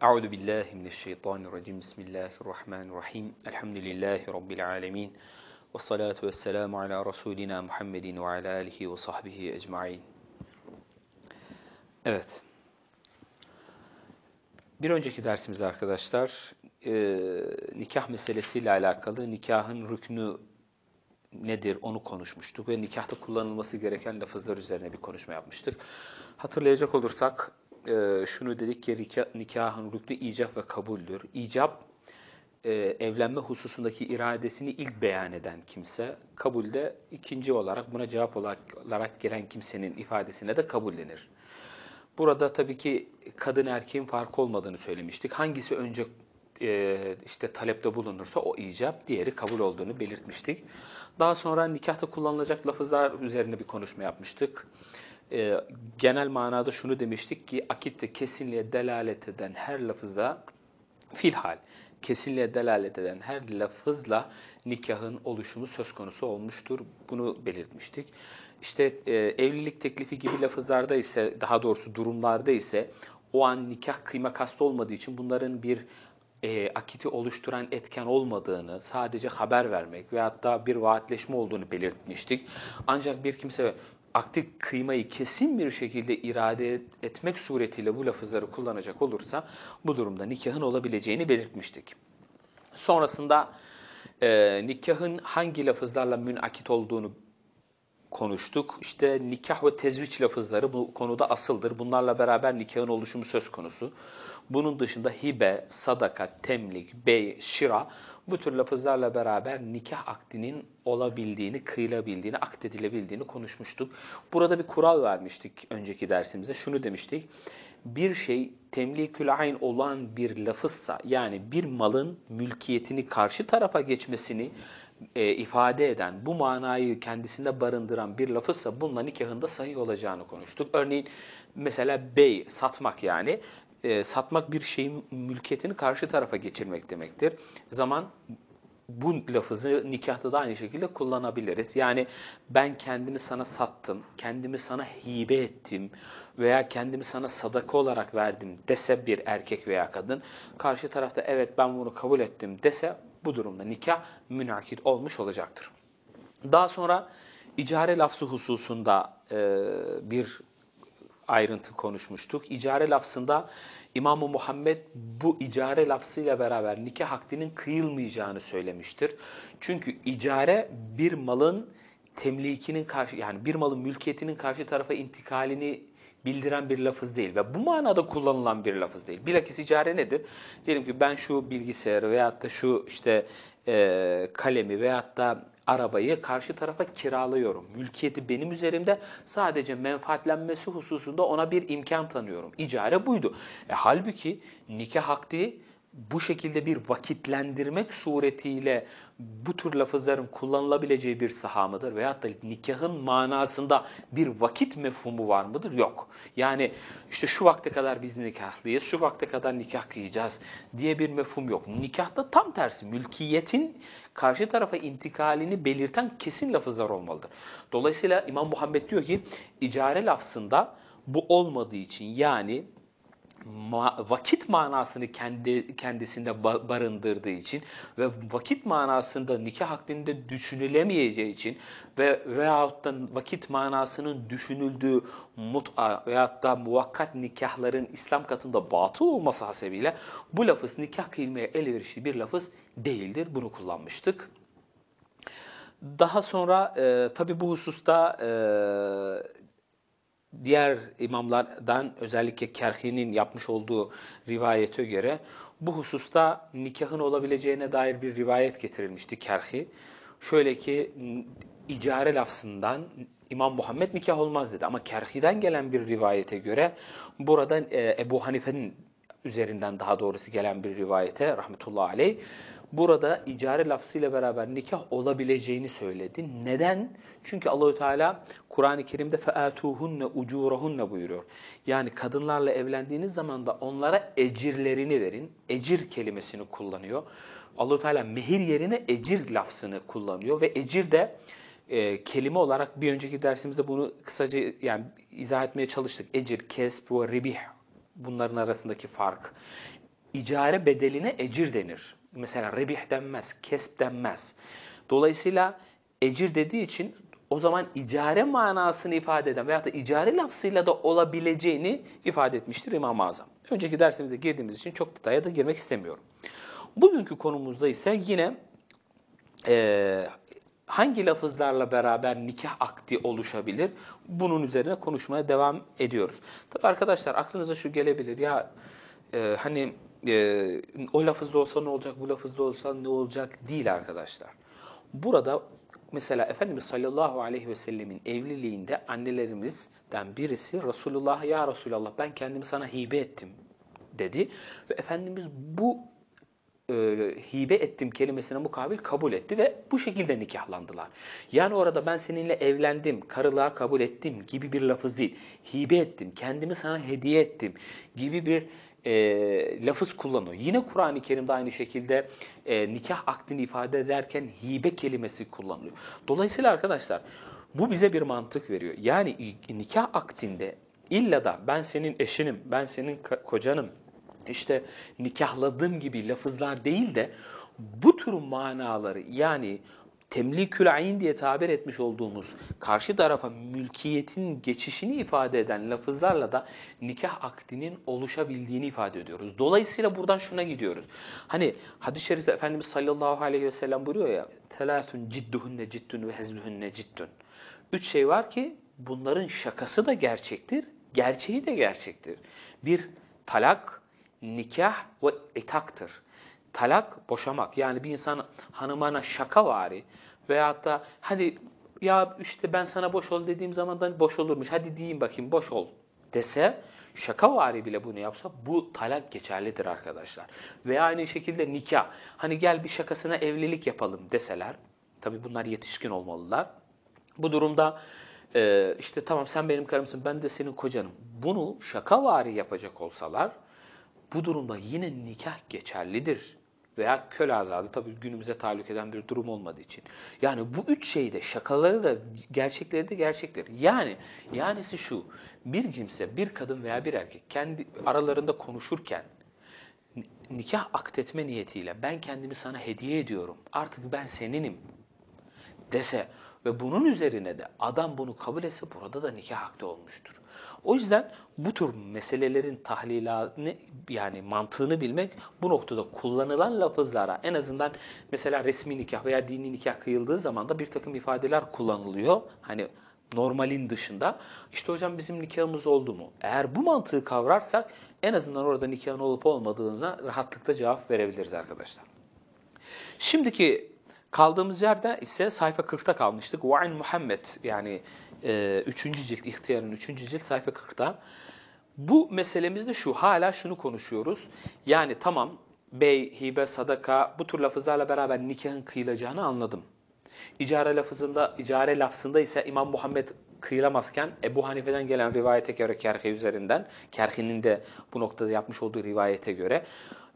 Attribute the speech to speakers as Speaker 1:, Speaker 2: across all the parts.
Speaker 1: Euzu billahi mineşşeytanirracim. Bismillahirrahmanirrahim. Elhamdülillahi rabbil alamin. Ve salatu vesselam ala resulina Muhammedin ve ala alihi ve sahbihi ecmaîn. Evet. Bir önceki dersimiz arkadaşlar e, nikah meselesiyle alakalı nikahın rüknü nedir onu konuşmuştuk ve nikahta kullanılması gereken lafızlar üzerine bir konuşma yapmıştık. Hatırlayacak olursak e, şunu dedik ki nikahın rüknü icap ve kabuldür. İcap e, evlenme hususundaki iradesini ilk beyan eden kimse, kabulde ikinci olarak buna cevap olarak gelen kimsenin ifadesine de kabul denir. Burada tabii ki kadın erkeğin farkı olmadığını söylemiştik. Hangisi önce e, işte talepte bulunursa o icap, diğeri kabul olduğunu belirtmiştik. Daha sonra nikahta kullanılacak lafızlar üzerine bir konuşma yapmıştık e, genel manada şunu demiştik ki akitte kesinliğe delalet eden her lafızda hal kesinliğe delalet eden her lafızla nikahın oluşumu söz konusu olmuştur. Bunu belirtmiştik. İşte e, evlilik teklifi gibi lafızlarda ise daha doğrusu durumlarda ise o an nikah kıyma kastı olmadığı için bunların bir e, akiti oluşturan etken olmadığını, sadece haber vermek ve hatta bir vaatleşme olduğunu belirtmiştik. Ancak bir kimse aktif kıymayı kesin bir şekilde irade etmek suretiyle bu lafızları kullanacak olursa bu durumda nikahın olabileceğini belirtmiştik. Sonrasında e, nikahın hangi lafızlarla münakit olduğunu konuştuk. İşte nikah ve tezviç lafızları bu konuda asıldır. Bunlarla beraber nikahın oluşumu söz konusu. Bunun dışında hibe, sadaka, temlik, bey, şira bu tür lafızlarla beraber nikah akdinin olabildiğini, kıyılabildiğini, akdedilebildiğini konuşmuştuk. Burada bir kural vermiştik önceki dersimizde. Şunu demiştik. Bir şey temlikül ayn olan bir lafızsa yani bir malın mülkiyetini karşı tarafa geçmesini e, ifade eden, bu manayı kendisinde barındıran bir lafızsa bununla nikahında sahi olacağını konuştuk. Örneğin mesela bey, satmak yani. E, satmak bir şeyin mülkiyetini karşı tarafa geçirmek demektir. Zaman bu lafızı nikahta da aynı şekilde kullanabiliriz. Yani ben kendimi sana sattım, kendimi sana hibe ettim veya kendimi sana sadaka olarak verdim dese bir erkek veya kadın, karşı tarafta evet ben bunu kabul ettim dese bu durumda nikah münakit olmuş olacaktır. Daha sonra icare lafzı hususunda e, bir ayrıntı konuşmuştuk. İcare lafzında imam Muhammed bu icare lafzıyla beraber nikah akdinin kıyılmayacağını söylemiştir. Çünkü icare bir malın temlikinin karşı yani bir malın mülkiyetinin karşı tarafa intikalini bildiren bir lafız değil ve bu manada kullanılan bir lafız değil. Bilakis icare nedir? Diyelim ki ben şu bilgisayarı veyahut da şu işte e, kalemi veyahut da arabayı karşı tarafa kiralıyorum. Mülkiyeti benim üzerimde sadece menfaatlenmesi hususunda ona bir imkan tanıyorum. İcare buydu. E, halbuki nikah akdi bu şekilde bir vakitlendirmek suretiyle bu tür lafızların kullanılabileceği bir saha mıdır? Veyahut da nikahın manasında bir vakit mefhumu var mıdır? Yok. Yani işte şu vakte kadar biz nikahlıyız, şu vakte kadar nikah kıyacağız diye bir mefhum yok. Nikahta tam tersi mülkiyetin karşı tarafa intikalini belirten kesin lafızlar olmalıdır. Dolayısıyla İmam Muhammed diyor ki icare lafzında bu olmadığı için yani ma vakit manasını kendi kendisinde ba barındırdığı için ve vakit manasında nikah hakkında düşünülemeyeceği için ve veyahut da vakit manasının düşünüldüğü mut'a veyahut da muvakkat nikahların İslam katında batıl olması hasebiyle bu lafız nikah kıyılmaya elverişli bir lafız değildir. Bunu kullanmıştık. Daha sonra e, tabi bu hususta e, diğer imamlardan özellikle Kerhi'nin yapmış olduğu rivayete göre bu hususta nikahın olabileceğine dair bir rivayet getirilmişti Kerhi. Şöyle ki icare lafzından İmam Muhammed nikah olmaz dedi ama Kerhi'den gelen bir rivayete göre buradan e, Ebu Hanife'nin üzerinden daha doğrusu gelen bir rivayete rahmetullahi aleyh burada icare lafzıyla beraber nikah olabileceğini söyledi. Neden? Çünkü Allahü Teala Kur'an-ı Kerim'de featuhunne ucurahunne buyuruyor. Yani kadınlarla evlendiğiniz zaman da onlara ecirlerini verin. Ecir kelimesini kullanıyor. Allahü Teala mehir yerine ecir lafzını kullanıyor ve ecir de e, kelime olarak bir önceki dersimizde bunu kısaca yani izah etmeye çalıştık. Ecir, kesb ve ribih bunların arasındaki fark. İcare bedeline ecir denir mesela rebih denmez, kesp denmez. Dolayısıyla ecir dediği için o zaman icare manasını ifade eden veyahut da icare lafzıyla da olabileceğini ifade etmiştir İmam-ı Azam. Önceki dersimize girdiğimiz için çok detaya da girmek istemiyorum. Bugünkü konumuzda ise yine e, hangi lafızlarla beraber nikah akdi oluşabilir? Bunun üzerine konuşmaya devam ediyoruz. Tabi arkadaşlar aklınıza şu gelebilir ya e, hani e, o lafızda olsa ne olacak, bu lafızda olsa ne olacak değil arkadaşlar. Burada mesela Efendimiz sallallahu aleyhi ve sellemin evliliğinde annelerimizden birisi Resulullah'a ya Resulallah ben kendimi sana hibe ettim dedi. Ve Efendimiz bu e, hibe ettim kelimesine mukabil kabul etti ve bu şekilde nikahlandılar. Yani orada ben seninle evlendim, karılığa kabul ettim gibi bir lafız değil. Hibe ettim, kendimi sana hediye ettim gibi bir e, lafız kullanıyor. Yine Kur'an-ı Kerim'de aynı şekilde e, nikah akdini ifade ederken hibe kelimesi kullanılıyor. Dolayısıyla arkadaşlar bu bize bir mantık veriyor. Yani nikah akdinde illa da ben senin eşinim, ben senin kocanım, işte nikahladığım gibi lafızlar değil de bu tür manaları yani temlikül ayn diye tabir etmiş olduğumuz karşı tarafa mülkiyetin geçişini ifade eden lafızlarla da nikah akdinin oluşabildiğini ifade ediyoruz. Dolayısıyla buradan şuna gidiyoruz. Hani hadis-i şerifte Efendimiz sallallahu aleyhi ve sellem buyuruyor ya Telatun cidduhunne ciddun ve hezluhunne ciddun. Üç şey var ki bunların şakası da gerçektir, gerçeği de gerçektir. Bir talak, nikah ve itaktır talak boşamak. Yani bir insan hanımına şaka vari, Veyahut da hadi ya işte ben sana boş ol dediğim zaman zamandan boş olurmuş. Hadi diyeyim bakayım boş ol dese şaka şakavari bile bunu yapsa bu talak geçerlidir arkadaşlar. Veya aynı şekilde nikah. Hani gel bir şakasına evlilik yapalım deseler. Tabi bunlar yetişkin olmalılar. Bu durumda e, işte tamam sen benim karımsın ben de senin kocanım. Bunu şaka şakavari yapacak olsalar bu durumda yine nikah geçerlidir veya köle azadı tabii günümüze tahallük eden bir durum olmadığı için. Yani bu üç şeyde şakaları da gerçekleri de gerçekleri. Yani yanisi şu bir kimse bir kadın veya bir erkek kendi aralarında konuşurken nikah aktetme niyetiyle ben kendimi sana hediye ediyorum artık ben seninim dese ve bunun üzerine de adam bunu kabul etse burada da nikah akdi olmuştur. O yüzden bu tür meselelerin tahlilatını yani mantığını bilmek bu noktada kullanılan lafızlara en azından mesela resmi nikah veya dini nikah kıyıldığı zaman da bir takım ifadeler kullanılıyor. Hani normalin dışında İşte hocam bizim nikahımız oldu mu? Eğer bu mantığı kavrarsak en azından orada nikahın olup olmadığına rahatlıkla cevap verebiliriz arkadaşlar. Şimdiki kaldığımız yerde ise sayfa 40'ta kalmıştık. Vain Muhammed yani e, 3. cilt, ihtiyarın 3. cilt sayfa 40'ta. Bu meselemiz de şu, hala şunu konuşuyoruz. Yani tamam bey, hibe, sadaka bu tür lafızlarla beraber nikahın kıyılacağını anladım. İcare lafızında, icare lafzında ise İmam Muhammed kıyılamazken Ebu Hanife'den gelen rivayete göre Kerhi üzerinden, Kerhi'nin de bu noktada yapmış olduğu rivayete göre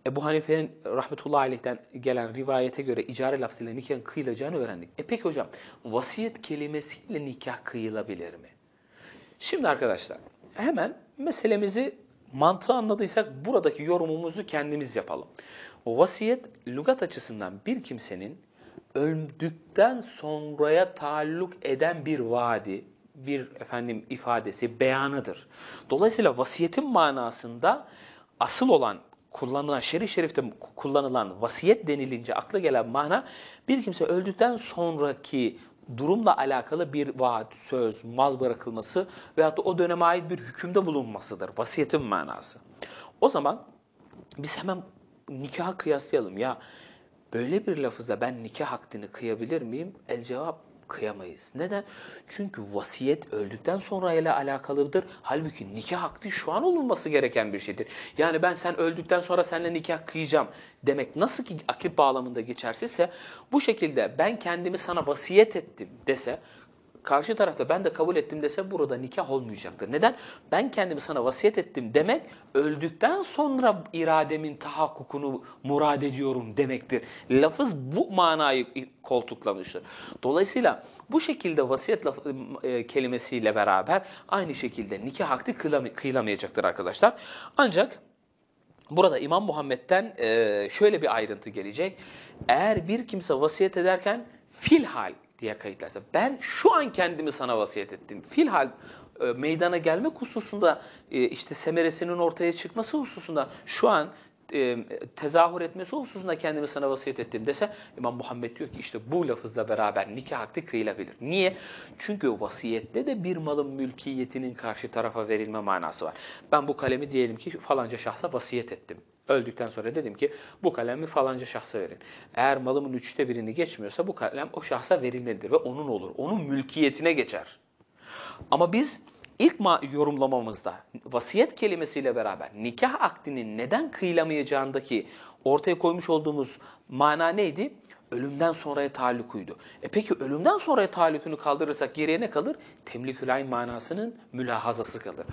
Speaker 1: Ebu Hanife'nin rahmetullahi aleyhten gelen rivayete göre icare lafzıyla nikah kıyılacağını öğrendik. E peki hocam vasiyet kelimesiyle nikah kıyılabilir mi? Şimdi arkadaşlar hemen meselemizi mantığı anladıysak buradaki yorumumuzu kendimiz yapalım. Vasiyet lügat açısından bir kimsenin öldükten sonraya taalluk eden bir vaadi, bir efendim ifadesi, beyanıdır. Dolayısıyla vasiyetin manasında asıl olan kullanılan şerif şerifte kullanılan vasiyet denilince akla gelen mana bir kimse öldükten sonraki durumla alakalı bir vaat, söz, mal bırakılması veyahut da o döneme ait bir hükümde bulunmasıdır. Vasiyetin manası. O zaman biz hemen nikaha kıyaslayalım. Ya böyle bir lafızla ben nikah akdini kıyabilir miyim? El cevap kıyamayız. Neden? Çünkü vasiyet öldükten sonra ile alakalıdır. Halbuki nikah hakkı şu an olunması gereken bir şeydir. Yani ben sen öldükten sonra seninle nikah kıyacağım demek nasıl ki akit bağlamında geçersizse bu şekilde ben kendimi sana vasiyet ettim dese karşı tarafta ben de kabul ettim dese burada nikah olmayacaktır. Neden? Ben kendimi sana vasiyet ettim demek öldükten sonra irademin tahakkukunu murad ediyorum demektir. Lafız bu manayı koltuklamıştır. Dolayısıyla bu şekilde vasiyet laf, e, kelimesiyle beraber aynı şekilde nikah akdi kıylam kıyılamayacaktır arkadaşlar. Ancak Burada İmam Muhammed'den e, şöyle bir ayrıntı gelecek. Eğer bir kimse vasiyet ederken filhal diye kayıtlarsa. Ben şu an kendimi sana vasiyet ettim. Filhal e, meydana gelmek hususunda e, işte semeresinin ortaya çıkması hususunda şu an e, tezahür etmesi hususunda kendimi sana vasiyet ettim dese İmam Muhammed diyor ki işte bu lafızla beraber nikah akdi kıyılabilir. Niye? Çünkü vasiyette de bir malın mülkiyetinin karşı tarafa verilme manası var. Ben bu kalemi diyelim ki falanca şahsa vasiyet ettim. Öldükten sonra dedim ki bu kalemi falanca şahsa verin. Eğer malımın üçte birini geçmiyorsa bu kalem o şahsa verilmelidir ve onun olur. Onun mülkiyetine geçer. Ama biz ilk yorumlamamızda vasiyet kelimesiyle beraber nikah akdinin neden kıyılamayacağındaki ortaya koymuş olduğumuz mana neydi? Ölümden sonraya taallukuydu. E peki ölümden sonraya taallukunu kaldırırsak geriye ne kalır? Temlikülayn manasının mülahazası kalır.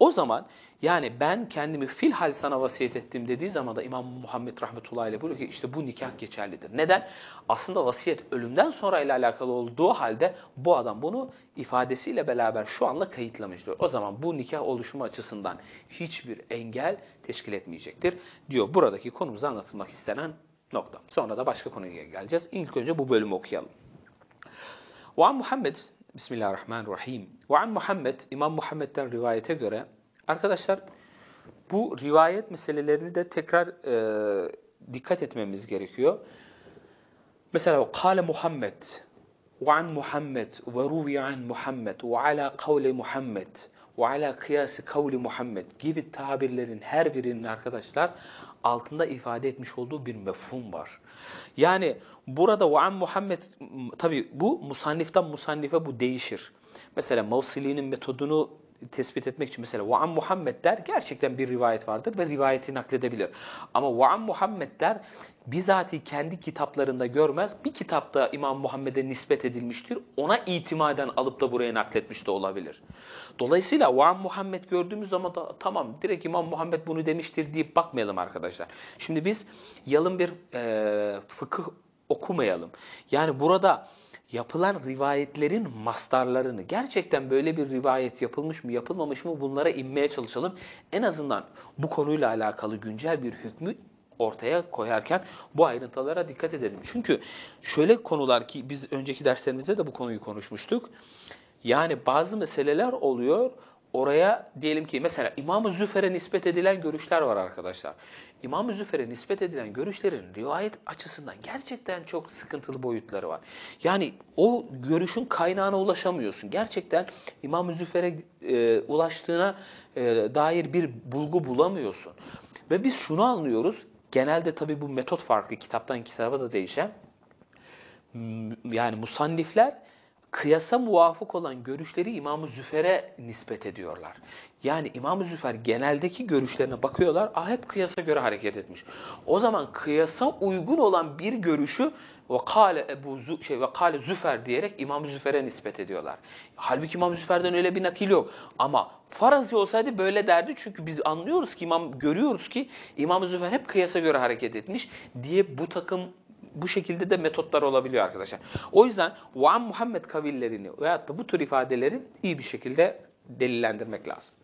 Speaker 1: O zaman yani ben kendimi fil filhal sana vasiyet ettim dediği zaman da İmam Muhammed rahmetullahi ile buyuruyor ki işte bu nikah geçerlidir. Neden? Aslında vasiyet ölümden sonra ile alakalı olduğu halde bu adam bunu ifadesiyle beraber şu anla kayıtlamış O zaman bu nikah oluşumu açısından hiçbir engel teşkil etmeyecektir diyor. Buradaki konumuzda anlatılmak istenen nokta. Sonra da başka konuya geleceğiz. İlk önce bu bölümü okuyalım. Ve Muhammed Bismillahirrahmanirrahim. Ve an Muhammed, İmam Muhammed'den rivayete göre, arkadaşlar bu rivayet meselelerini de tekrar e, dikkat etmemiz gerekiyor. Mesela kâle Muhammed, ve an Muhammed, ve ruvi an Muhammed, ve ala kavli Muhammed, ve ala kıyası kavli Muhammed gibi tabirlerin her birinin arkadaşlar altında ifade etmiş olduğu bir mefhum var. Yani burada ve an Muhammed tabi bu musanniften musannife bu değişir. Mesela Mavsili'nin metodunu tespit etmek için mesela Va'an Muhammed der gerçekten bir rivayet vardır ve rivayeti nakledebilir. Ama Va'an Muhammed der bizatihi kendi kitaplarında görmez. Bir kitapta İmam Muhammed'e nispet edilmiştir. Ona itimaden alıp da buraya nakletmiş de olabilir. Dolayısıyla Va'an Muhammed gördüğümüz zaman da tamam direkt İmam Muhammed bunu demiştir deyip bakmayalım arkadaşlar. Şimdi biz yalın bir e, fıkıh okumayalım. Yani burada yapılan rivayetlerin mastarlarını, gerçekten böyle bir rivayet yapılmış mı yapılmamış mı bunlara inmeye çalışalım. En azından bu konuyla alakalı güncel bir hükmü ortaya koyarken bu ayrıntılara dikkat edelim. Çünkü şöyle konular ki biz önceki derslerimizde de bu konuyu konuşmuştuk. Yani bazı meseleler oluyor oraya diyelim ki mesela İmam-ı Züfer'e nispet edilen görüşler var arkadaşlar. İmam-ı Züfer'e nispet edilen görüşlerin rivayet açısından gerçekten çok sıkıntılı boyutları var. Yani o görüşün kaynağına ulaşamıyorsun. Gerçekten İmam-ı Züfer'e e, ulaştığına e, dair bir bulgu bulamıyorsun. Ve biz şunu anlıyoruz. Genelde tabii bu metot farklı kitaptan kitaba da değişen. Yani musannifler kıyasa muvafık olan görüşleri İmam-ı Züfer'e nispet ediyorlar. Yani İmam-ı Züfer geneldeki görüşlerine bakıyorlar, ah hep kıyasa göre hareket etmiş. O zaman kıyasa uygun olan bir görüşü ve kale Ebu Zü, şey ve kale Züfer diyerek İmam Züfer'e nispet ediyorlar. Halbuki İmam Züfer'den öyle bir nakil yok. Ama farazi olsaydı böyle derdi çünkü biz anlıyoruz ki İmam görüyoruz ki İmam Züfer hep kıyasa göre hareket etmiş diye bu takım bu şekilde de metotlar olabiliyor arkadaşlar. O yüzden Van Muhammed kavillerini veyahut da bu tür ifadelerin iyi bir şekilde delillendirmek lazım.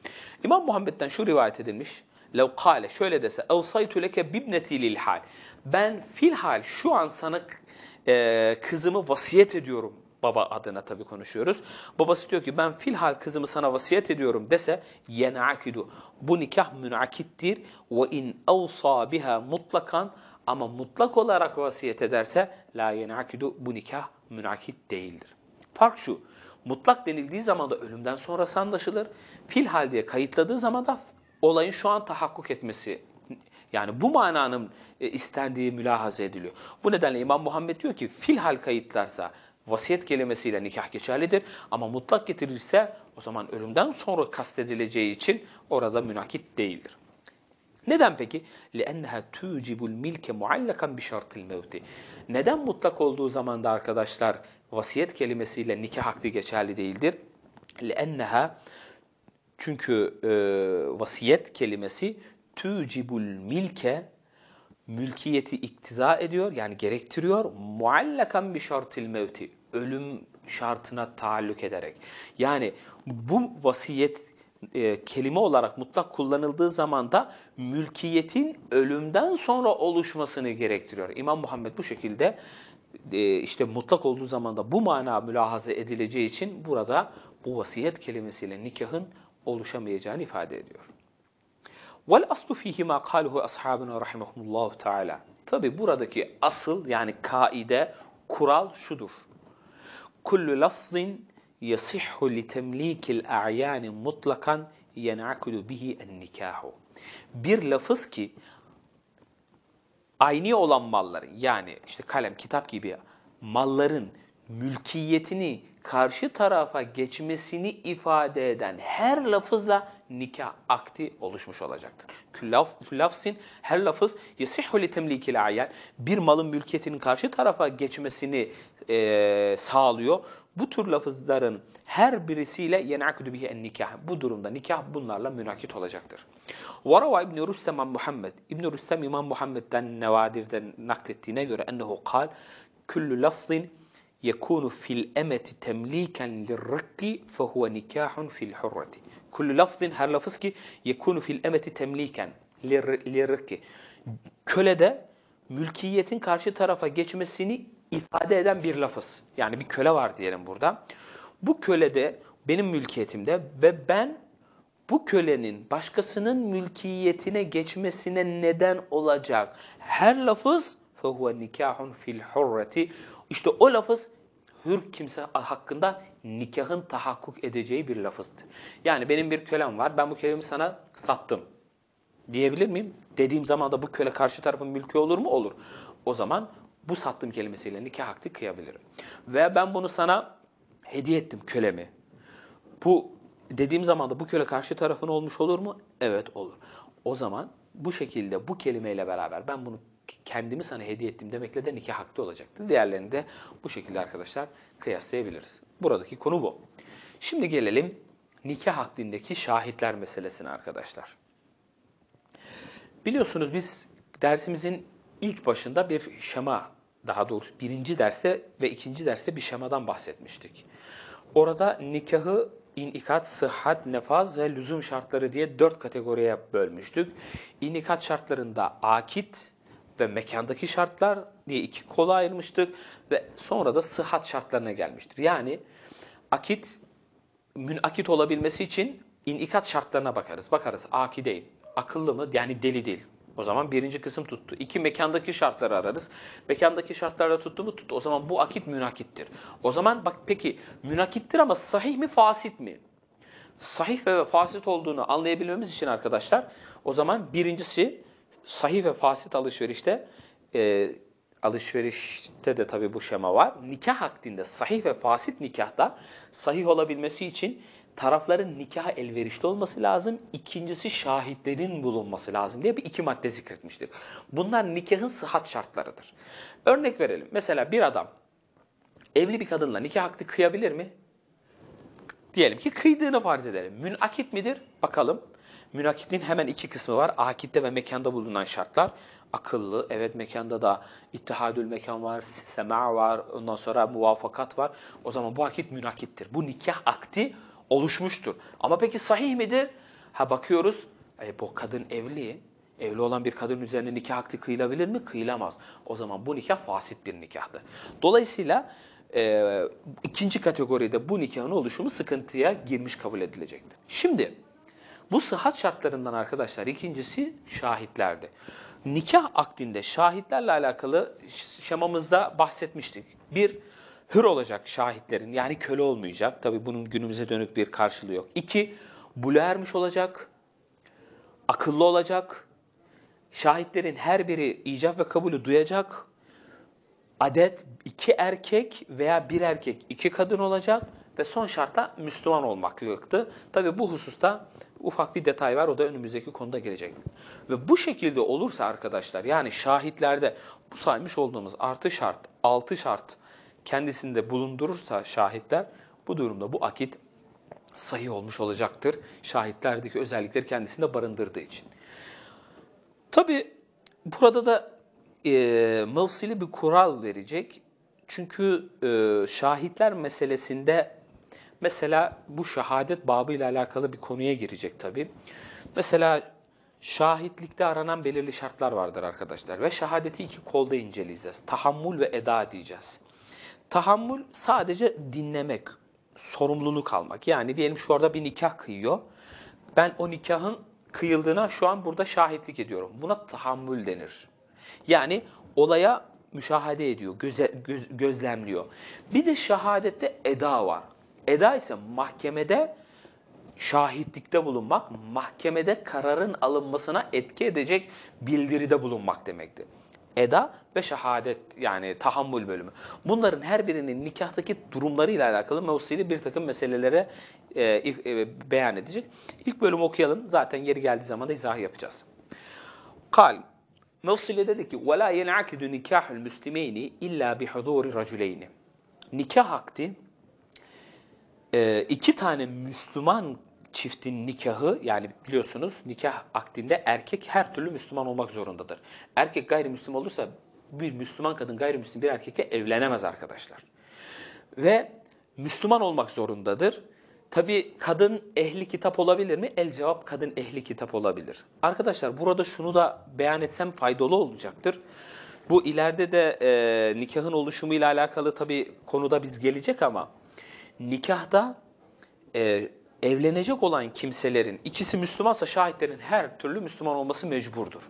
Speaker 1: İmam Muhammed'den şu rivayet edilmiş. لَوْ قَالَ şöyle dese اَوْسَيْتُ لَكَ lil hal. Ben fil hal şu an sana e, kızımı vasiyet ediyorum baba adına tabii konuşuyoruz. Babası diyor ki ben fil hal kızımı sana vasiyet ediyorum dese yenakidu. Bu nikah münakittir ve in avsa biha mutlakan ama mutlak olarak vasiyet ederse la yenakidu bu nikah münakit değildir. Fark şu, mutlak denildiği zaman da ölümden sonrası anlaşılır. Filhal diye kayıtladığı zaman da olayın şu an tahakkuk etmesi yani bu mananın e, istendiği mülahaza ediliyor. Bu nedenle İmam Muhammed diyor ki fil hal kayıtlarsa vasiyet kelimesiyle nikah geçerlidir ama mutlak getirirse o zaman ölümden sonra kastedileceği için orada münakit değildir. Neden peki? لِأَنَّهَا تُوْجِبُ الْمِلْكَ مُعَلَّقًا بِشَرْطِ الْمَوْتِ Neden mutlak olduğu zaman da arkadaşlar vasiyet kelimesiyle nikah akdi geçerli değildir? لِأَنَّهَا Çünkü e, vasiyet kelimesi تُوْجِبُ الْمِلْكَ Mülkiyeti iktiza ediyor yani gerektiriyor. مُعَلَّقًا بِشَرْطِ الْمَوْتِ Ölüm şartına taalluk ederek. Yani bu vasiyet e, kelime olarak mutlak kullanıldığı zaman da mülkiyetin ölümden sonra oluşmasını gerektiriyor. İmam Muhammed bu şekilde e, işte mutlak olduğu zaman da bu mana mülahaza edileceği için burada bu vasiyet kelimesiyle nikahın oluşamayacağını ifade ediyor. Vel aslu fihi ma kaluhu ashabuna rahimehumullah teala. Tabi buradaki asıl yani kaide kural şudur. Kullu lafzin yasihhu li temlikil a'yani mutlakan yen'akudu bihi en-nikahu. Bir lafız ki aynı olan malların yani işte kalem, kitap gibi malların mülkiyetini karşı tarafa geçmesini ifade eden her lafızla nikah akti oluşmuş olacaktır. Laf, lafzin her lafız yesihhu li temlikil ayan bir malın mülkiyetinin karşı tarafa geçmesini e, sağlıyor. Bu tür lafızların her birisiyle yenaküdü bihi en nikah. Bu durumda nikah bunlarla münakit olacaktır. Varava İbn Rüstem Muhammed. İbn Rüstem İmam Muhammed'den Nevadir'den naklettiğine göre ennehu kal kullu lafzin yekunu fil emeti temliken lirrikki fehuve nikahun fil hurreti. Kullu lafzin her lafız ki yekunu fil emeti temliken lirrikki. Kölede mülkiyetin karşı tarafa geçmesini ifade eden bir lafız. Yani bir köle var diyelim burada. Bu köle de benim mülkiyetimde ve ben bu kölenin başkasının mülkiyetine geçmesine neden olacak her lafız fehuve nikahun fil hurreti işte o lafız hür kimse hakkında nikahın tahakkuk edeceği bir lafızdır. Yani benim bir kölem var ben bu kölemi sana sattım diyebilir miyim? Dediğim zaman da bu köle karşı tarafın mülkü olur mu? Olur. O zaman bu sattım kelimesiyle nikah akdi kıyabilirim. Ve ben bunu sana hediye ettim kölemi. Bu dediğim zaman da bu köle karşı tarafın olmuş olur mu? Evet olur. O zaman bu şekilde bu kelimeyle beraber ben bunu kendimi sana hediye ettim demekle de nikah hakkı olacaktı. Diğerlerini de bu şekilde arkadaşlar kıyaslayabiliriz. Buradaki konu bu. Şimdi gelelim nikah akdindeki şahitler meselesine arkadaşlar. Biliyorsunuz biz dersimizin ilk başında bir şema daha doğrusu birinci derste ve ikinci derste bir şemadan bahsetmiştik. Orada nikahı inikat, sıhhat, nefaz ve lüzum şartları diye dört kategoriye bölmüştük. İnikat şartlarında akit ve mekandaki şartlar diye iki kola ayırmıştık ve sonra da sıhhat şartlarına gelmiştir. Yani akit, münakit olabilmesi için inikat şartlarına bakarız. Bakarız akideyim, akıllı mı yani deli değil, o zaman birinci kısım tuttu. İki mekandaki şartları ararız. Mekandaki şartlarda tuttu mu tuttu. O zaman bu akit münakittir. O zaman bak peki münakittir ama sahih mi fasit mi? Sahih ve fasit olduğunu anlayabilmemiz için arkadaşlar o zaman birincisi sahih ve fasit alışverişte e, alışverişte de tabii bu şema var. Nikah akdinde sahih ve fasit nikahta sahih olabilmesi için tarafların nikaha elverişli olması lazım. İkincisi şahitlerin bulunması lazım diye bir iki madde zikretmiştir. Bunlar nikahın sıhhat şartlarıdır. Örnek verelim. Mesela bir adam evli bir kadınla nikah akdi kıyabilir mi? Diyelim ki kıydığını farz edelim. Münakit midir? Bakalım. Münakitin hemen iki kısmı var. Akitte ve mekanda bulunan şartlar. Akıllı, evet mekanda da ittihadül mekan var, sema var, ondan sonra muvafakat var. O zaman bu akit münakittir. Bu nikah akti oluşmuştur. Ama peki sahih midir? Ha bakıyoruz, e, bu kadın evli, evli olan bir kadının üzerine nikah akdi kıyılabilir mi? Kıyılamaz. O zaman bu nikah fasit bir nikahdır. Dolayısıyla e, ikinci kategoride bu nikahın oluşumu sıkıntıya girmiş kabul edilecektir. Şimdi bu sıhhat şartlarından arkadaşlar ikincisi şahitlerdi. Nikah akdinde şahitlerle alakalı şemamızda bahsetmiştik. Bir, hür olacak şahitlerin yani köle olmayacak. Tabi bunun günümüze dönük bir karşılığı yok. İki, bulu ermiş olacak, akıllı olacak, şahitlerin her biri icap ve kabulü duyacak. Adet iki erkek veya bir erkek iki kadın olacak ve son şartta Müslüman olmaklıktı. Tabi bu hususta ufak bir detay var o da önümüzdeki konuda gelecek. Ve bu şekilde olursa arkadaşlar yani şahitlerde bu saymış olduğumuz artı şart, altı şart kendisinde bulundurursa şahitler bu durumda bu akit sayı olmuş olacaktır. Şahitlerdeki özellikleri kendisinde barındırdığı için. Tabi burada da e, mevsili bir kural verecek. Çünkü e, şahitler meselesinde mesela bu şehadet babı ile alakalı bir konuya girecek tabi. Mesela şahitlikte aranan belirli şartlar vardır arkadaşlar ve şehadeti iki kolda inceleyeceğiz. Tahammül ve eda diyeceğiz. Tahammül sadece dinlemek, sorumluluk almak. Yani diyelim şu orada bir nikah kıyıyor. Ben o nikahın kıyıldığına şu an burada şahitlik ediyorum. Buna tahammül denir. Yani olaya müşahede ediyor, göze, göz, gözlemliyor. Bir de şahadette eda var. Eda ise mahkemede şahitlikte bulunmak, mahkemede kararın alınmasına etki edecek bildiride bulunmak demektir eda ve şehadet yani tahammül bölümü. Bunların her birinin nikahtaki durumlarıyla alakalı mevsili bir takım meselelere e, e, beyan edecek. İlk bölümü okuyalım zaten yeri geldiği zaman da izah yapacağız. Kal Mevsile dedi ki وَلَا يَنْعَكِدُ نِكَاحُ الْمُسْلِمَيْنِ اِلَّا بِحُضُورِ رَجُلَيْنِ Nikah akdi e, iki tane Müslüman çiftin nikahı yani biliyorsunuz nikah akdinde erkek her türlü Müslüman olmak zorundadır. Erkek gayrimüslim olursa bir Müslüman kadın gayrimüslim bir erkekle evlenemez arkadaşlar. Ve Müslüman olmak zorundadır. Tabi kadın ehli kitap olabilir mi? El cevap kadın ehli kitap olabilir. Arkadaşlar burada şunu da beyan etsem faydalı olacaktır. Bu ileride de e, nikahın ile alakalı tabi konuda biz gelecek ama nikahda e, evlenecek olan kimselerin ikisi Müslümansa şahitlerin her türlü Müslüman olması mecburdur.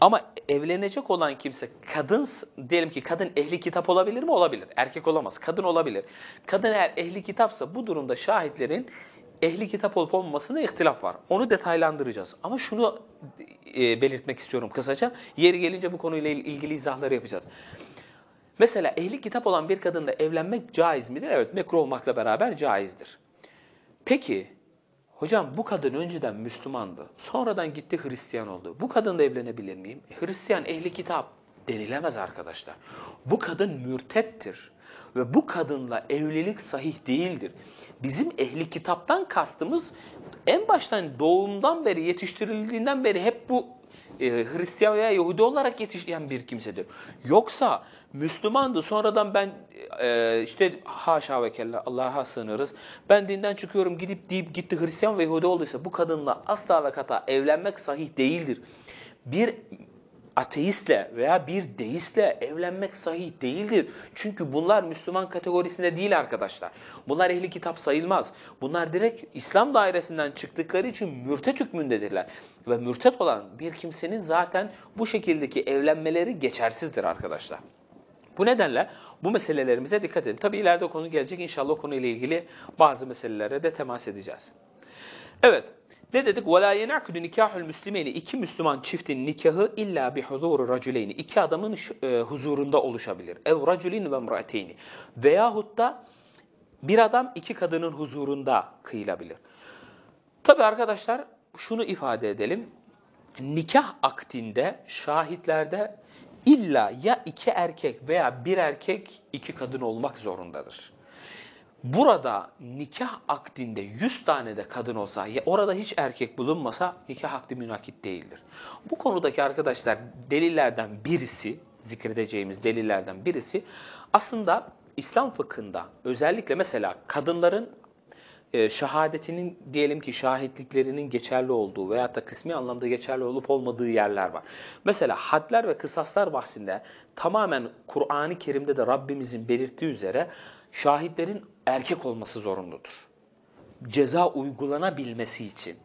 Speaker 1: Ama evlenecek olan kimse kadın diyelim ki kadın ehli kitap olabilir mi? Olabilir. Erkek olamaz. Kadın olabilir. Kadın eğer ehli kitapsa bu durumda şahitlerin ehli kitap olup olmamasında ihtilaf var. Onu detaylandıracağız. Ama şunu e, belirtmek istiyorum kısaca. Yeri gelince bu konuyla ilgili izahları yapacağız. Mesela ehli kitap olan bir kadınla evlenmek caiz midir? Evet, mekruh olmakla beraber caizdir. Peki hocam bu kadın önceden Müslümandı. Sonradan gitti Hristiyan oldu. Bu kadınla evlenebilir miyim? E, Hristiyan ehli kitap denilemez arkadaşlar. Bu kadın mürtettir ve bu kadınla evlilik sahih değildir. Bizim ehli kitaptan kastımız en baştan doğumdan beri yetiştirildiğinden beri hep bu e, Hristiyan veya Yahudi olarak yetişen bir kimsedir. Yoksa Müslümandı. Sonradan ben e, işte haşa ve kella Allah'a sığınırız. Ben dinden çıkıyorum gidip deyip gitti Hristiyan ve Yahudi olduysa bu kadınla asla ve kata evlenmek sahih değildir. Bir ateistle veya bir deistle evlenmek sahih değildir. Çünkü bunlar Müslüman kategorisinde değil arkadaşlar. Bunlar ehli kitap sayılmaz. Bunlar direkt İslam dairesinden çıktıkları için mürtet hükmündedirler. Ve mürtet olan bir kimsenin zaten bu şekildeki evlenmeleri geçersizdir arkadaşlar. Bu nedenle bu meselelerimize dikkat edin. Tabi ileride konu gelecek. inşallah o konuyla ilgili bazı meselelere de temas edeceğiz. Evet. Ne dedik? وَلَا يَنَعْكُدُ نِكَاحُ الْمُسْلِمَيْنِ İki Müslüman çiftin nikahı illa bi huzuru racüleyni. İki adamın e, huzurunda oluşabilir. Ev racülin ve mraateyni. Veyahut da bir adam iki kadının huzurunda kıyılabilir. Tabi arkadaşlar şunu ifade edelim. Nikah aktinde şahitlerde İlla ya iki erkek veya bir erkek iki kadın olmak zorundadır. Burada nikah akdinde 100 tane de kadın olsa, ya orada hiç erkek bulunmasa nikah akdi münakit değildir. Bu konudaki arkadaşlar delillerden birisi, zikredeceğimiz delillerden birisi aslında İslam fıkhında özellikle mesela kadınların e, şehadetinin diyelim ki şahitliklerinin geçerli olduğu veya da kısmi anlamda geçerli olup olmadığı yerler var. Mesela hadler ve kısaslar bahsinde tamamen Kur'an-ı Kerim'de de Rabbimizin belirttiği üzere şahitlerin erkek olması zorunludur. Ceza uygulanabilmesi için.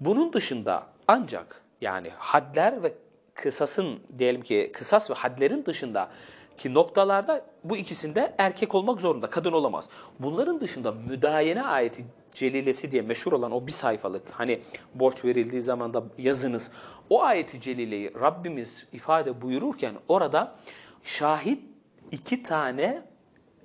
Speaker 1: Bunun dışında ancak yani hadler ve kısasın diyelim ki kısas ve hadlerin dışında ki noktalarda bu ikisinde erkek olmak zorunda, kadın olamaz. Bunların dışında müdayene ayeti celilesi diye meşhur olan o bir sayfalık hani borç verildiği zaman da yazınız. O ayeti celileyi Rabbimiz ifade buyururken orada şahit iki tane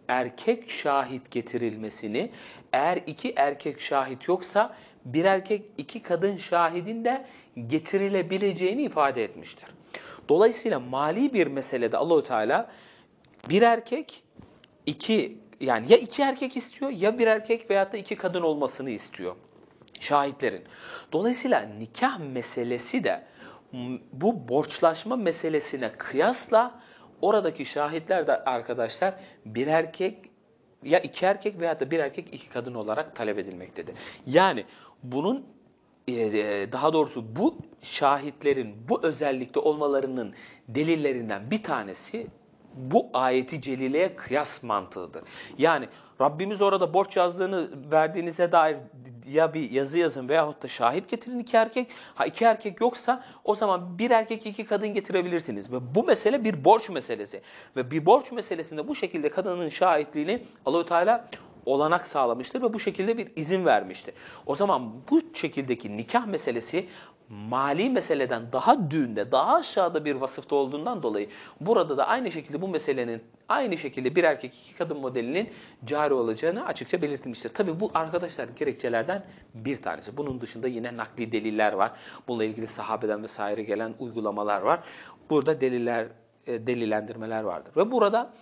Speaker 1: erkek şahit getirilmesini eğer iki erkek şahit yoksa bir erkek iki kadın şahidin de getirilebileceğini ifade etmiştir. Dolayısıyla mali bir meselede Allahu Teala bir erkek iki yani ya iki erkek istiyor ya bir erkek veyahut da iki kadın olmasını istiyor şahitlerin. Dolayısıyla nikah meselesi de bu borçlaşma meselesine kıyasla oradaki şahitler de arkadaşlar bir erkek ya iki erkek veyahut da bir erkek iki kadın olarak talep edilmektedir. Yani bunun e, e, daha doğrusu bu şahitlerin bu özellikte olmalarının delillerinden bir tanesi bu ayeti celileye kıyas mantığıdır. Yani Rabbimiz orada borç yazdığını verdiğinize dair ya bir yazı yazın veyahut da şahit getirin iki erkek. Ha iki erkek yoksa o zaman bir erkek iki kadın getirebilirsiniz. Ve bu mesele bir borç meselesi. Ve bir borç meselesinde bu şekilde kadının şahitliğini Allahü Teala olanak sağlamıştır ve bu şekilde bir izin vermiştir. O zaman bu şekildeki nikah meselesi mali meseleden daha düğünde, daha aşağıda bir vasıfta olduğundan dolayı burada da aynı şekilde bu meselenin aynı şekilde bir erkek iki kadın modelinin cari olacağını açıkça belirtmiştir. Tabii bu arkadaşlar gerekçelerden bir tanesi. Bunun dışında yine nakli deliller var. Bununla ilgili sahabeden vesaire gelen uygulamalar var. Burada deliller, e, delilendirmeler vardır. Ve burada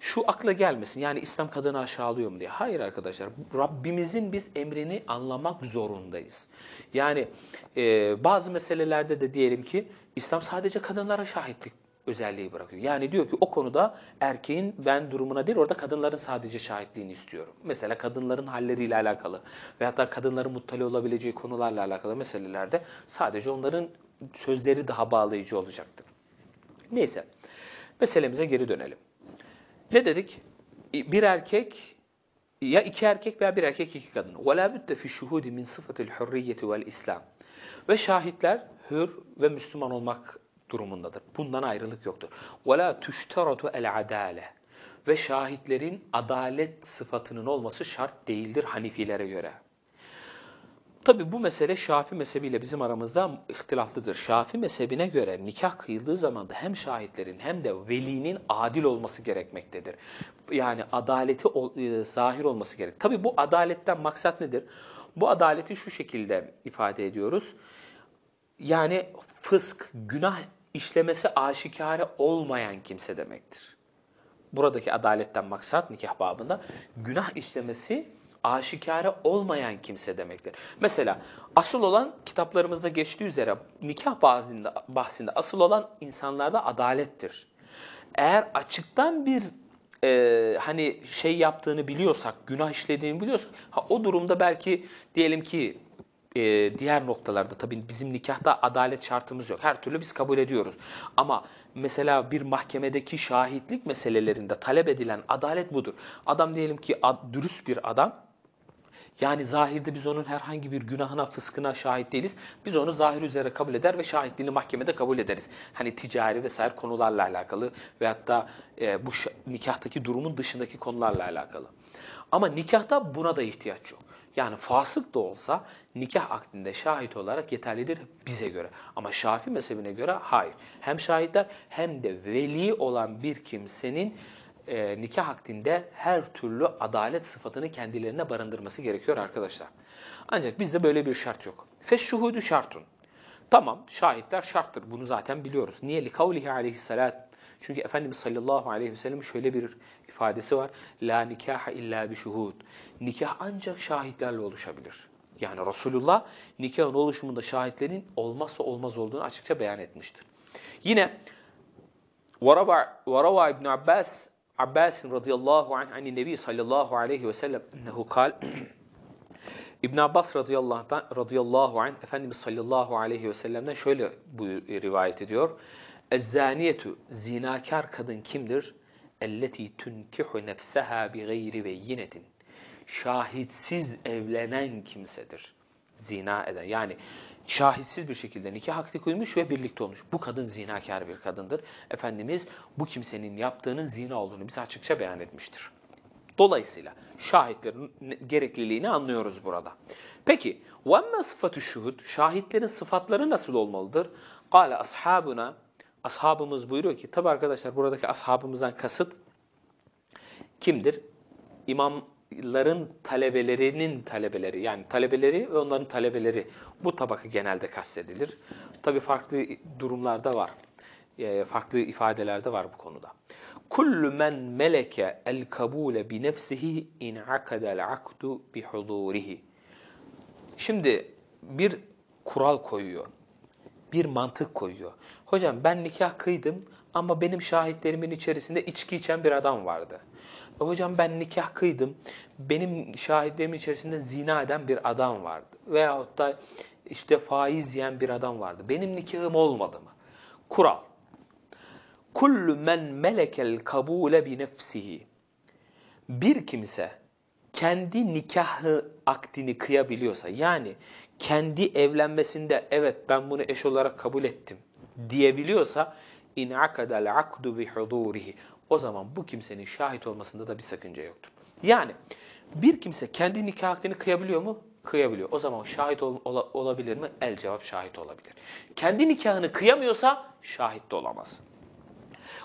Speaker 1: şu akla gelmesin yani İslam kadını aşağılıyor mu diye. Hayır arkadaşlar Rabbimizin biz emrini anlamak zorundayız. Yani e, bazı meselelerde de diyelim ki İslam sadece kadınlara şahitlik özelliği bırakıyor. Yani diyor ki o konuda erkeğin ben durumuna değil orada kadınların sadece şahitliğini istiyorum. Mesela kadınların halleriyle alakalı ve hatta kadınların muttali olabileceği konularla alakalı meselelerde sadece onların sözleri daha bağlayıcı olacaktır. Neyse meselemize geri dönelim. Ne dedik? Bir erkek ya iki erkek veya bir erkek iki kadın. وَلَا بُدَّ فِي الشُّهُودِ مِنْ صِفَةِ الْحُرِّيَّةِ وَالْاِسْلَامِ Ve şahitler hür ve Müslüman olmak durumundadır. Bundan ayrılık yoktur. وَلَا تُشْتَرَتُ الْعَدَالَةِ Ve şahitlerin adalet sıfatının olması şart değildir Hanifilere göre. Tabi bu mesele Şafi mezhebiyle bizim aramızda ihtilaflıdır. Şafi mezhebine göre nikah kıyıldığı zaman da hem şahitlerin hem de velinin adil olması gerekmektedir. Yani adaleti e, zahir olması gerek. Tabi bu adaletten maksat nedir? Bu adaleti şu şekilde ifade ediyoruz. Yani fısk, günah işlemesi aşikare olmayan kimse demektir. Buradaki adaletten maksat nikah babında günah işlemesi aşikare olmayan kimse demektir. Mesela asıl olan kitaplarımızda geçtiği üzere nikah bahsinde, bahsinde asıl olan insanlarda adalettir. Eğer açıktan bir e, hani şey yaptığını biliyorsak, günah işlediğini biliyorsak ha, o durumda belki diyelim ki e, diğer noktalarda tabii bizim nikahta adalet şartımız yok. Her türlü biz kabul ediyoruz. Ama mesela bir mahkemedeki şahitlik meselelerinde talep edilen adalet budur. Adam diyelim ki ad, dürüst bir adam yani zahirde biz onun herhangi bir günahına, fıskına şahit değiliz. Biz onu zahir üzere kabul eder ve şahitliğini mahkemede kabul ederiz. Hani ticari vesaire konularla alakalı ve hatta e, bu nikahtaki durumun dışındaki konularla alakalı. Ama nikahta buna da ihtiyaç yok. Yani fasık da olsa nikah akdinde şahit olarak yeterlidir bize göre. Ama Şafi mezhebine göre hayır. Hem şahitler hem de veli olan bir kimsenin e, nikah akdinde her türlü adalet sıfatını kendilerine barındırması gerekiyor arkadaşlar. Ancak bizde böyle bir şart yok. Feşşuhudu şartun. Tamam şahitler şarttır bunu zaten biliyoruz. Niye? Likavlihi aleyhissalat. Çünkü Efendimiz sallallahu aleyhi ve sellem şöyle bir ifadesi var. La nikaha illa bi şuhud. Nikah ancak şahitlerle oluşabilir. Yani Resulullah nikahın oluşumunda şahitlerin olmazsa olmaz olduğunu açıkça beyan etmiştir. Yine وروى ابن عباس Abbas radıyallahu anh ani Nebi sallallahu aleyhi ve sellem ennehu kal İbn Abbas radıyallahu anh, radıyallahu anh Efendimiz sallallahu aleyhi ve sellem'den şöyle bu e, rivayet ediyor. Ezzaniyetu zinakar kadın kimdir? Elleti tunkihu nefseha bi gayri beyinetin. Şahitsiz evlenen kimsedir zina eden yani şahitsiz bir şekilde nikah akdi kuymuş ve birlikte olmuş. Bu kadın zinakar bir kadındır. Efendimiz bu kimsenin yaptığının zina olduğunu bize açıkça beyan etmiştir. Dolayısıyla şahitlerin gerekliliğini anlıyoruz burada. Peki وَمَّا sıfatü şuhud Şahitlerin sıfatları nasıl olmalıdır? Kale ashabına Ashabımız buyuruyor ki tabi arkadaşlar buradaki ashabımızdan kasıt kimdir? İmam ların talebelerinin talebeleri yani talebeleri ve onların talebeleri bu tabakı genelde kastedilir. Tabi farklı durumlarda var. Ee, farklı ifadelerde var bu konuda. Kullu men meleke el kabule bi nefsihi in'akadel akdu bi hudurihi. Şimdi bir kural koyuyor. Bir mantık koyuyor. Hocam ben nikah kıydım ama benim şahitlerimin içerisinde içki içen bir adam vardı hocam ben nikah kıydım. Benim şahitlerim içerisinde zina eden bir adam vardı. Veyahut da işte faiz yiyen bir adam vardı. Benim nikahım olmadı mı? Kural. Kullu men melekel kabule bi nefsihi. Bir kimse kendi nikahı akdini kıyabiliyorsa yani kendi evlenmesinde evet ben bunu eş olarak kabul ettim diyebiliyorsa inakadel akdu bi hudurihi o zaman bu kimsenin şahit olmasında da bir sakınca yoktur. Yani bir kimse kendi nikah akdini kıyabiliyor mu? Kıyabiliyor. O zaman şahit ol, ola, olabilir mi? El cevap şahit olabilir. Kendi nikahını kıyamıyorsa şahit de olamaz.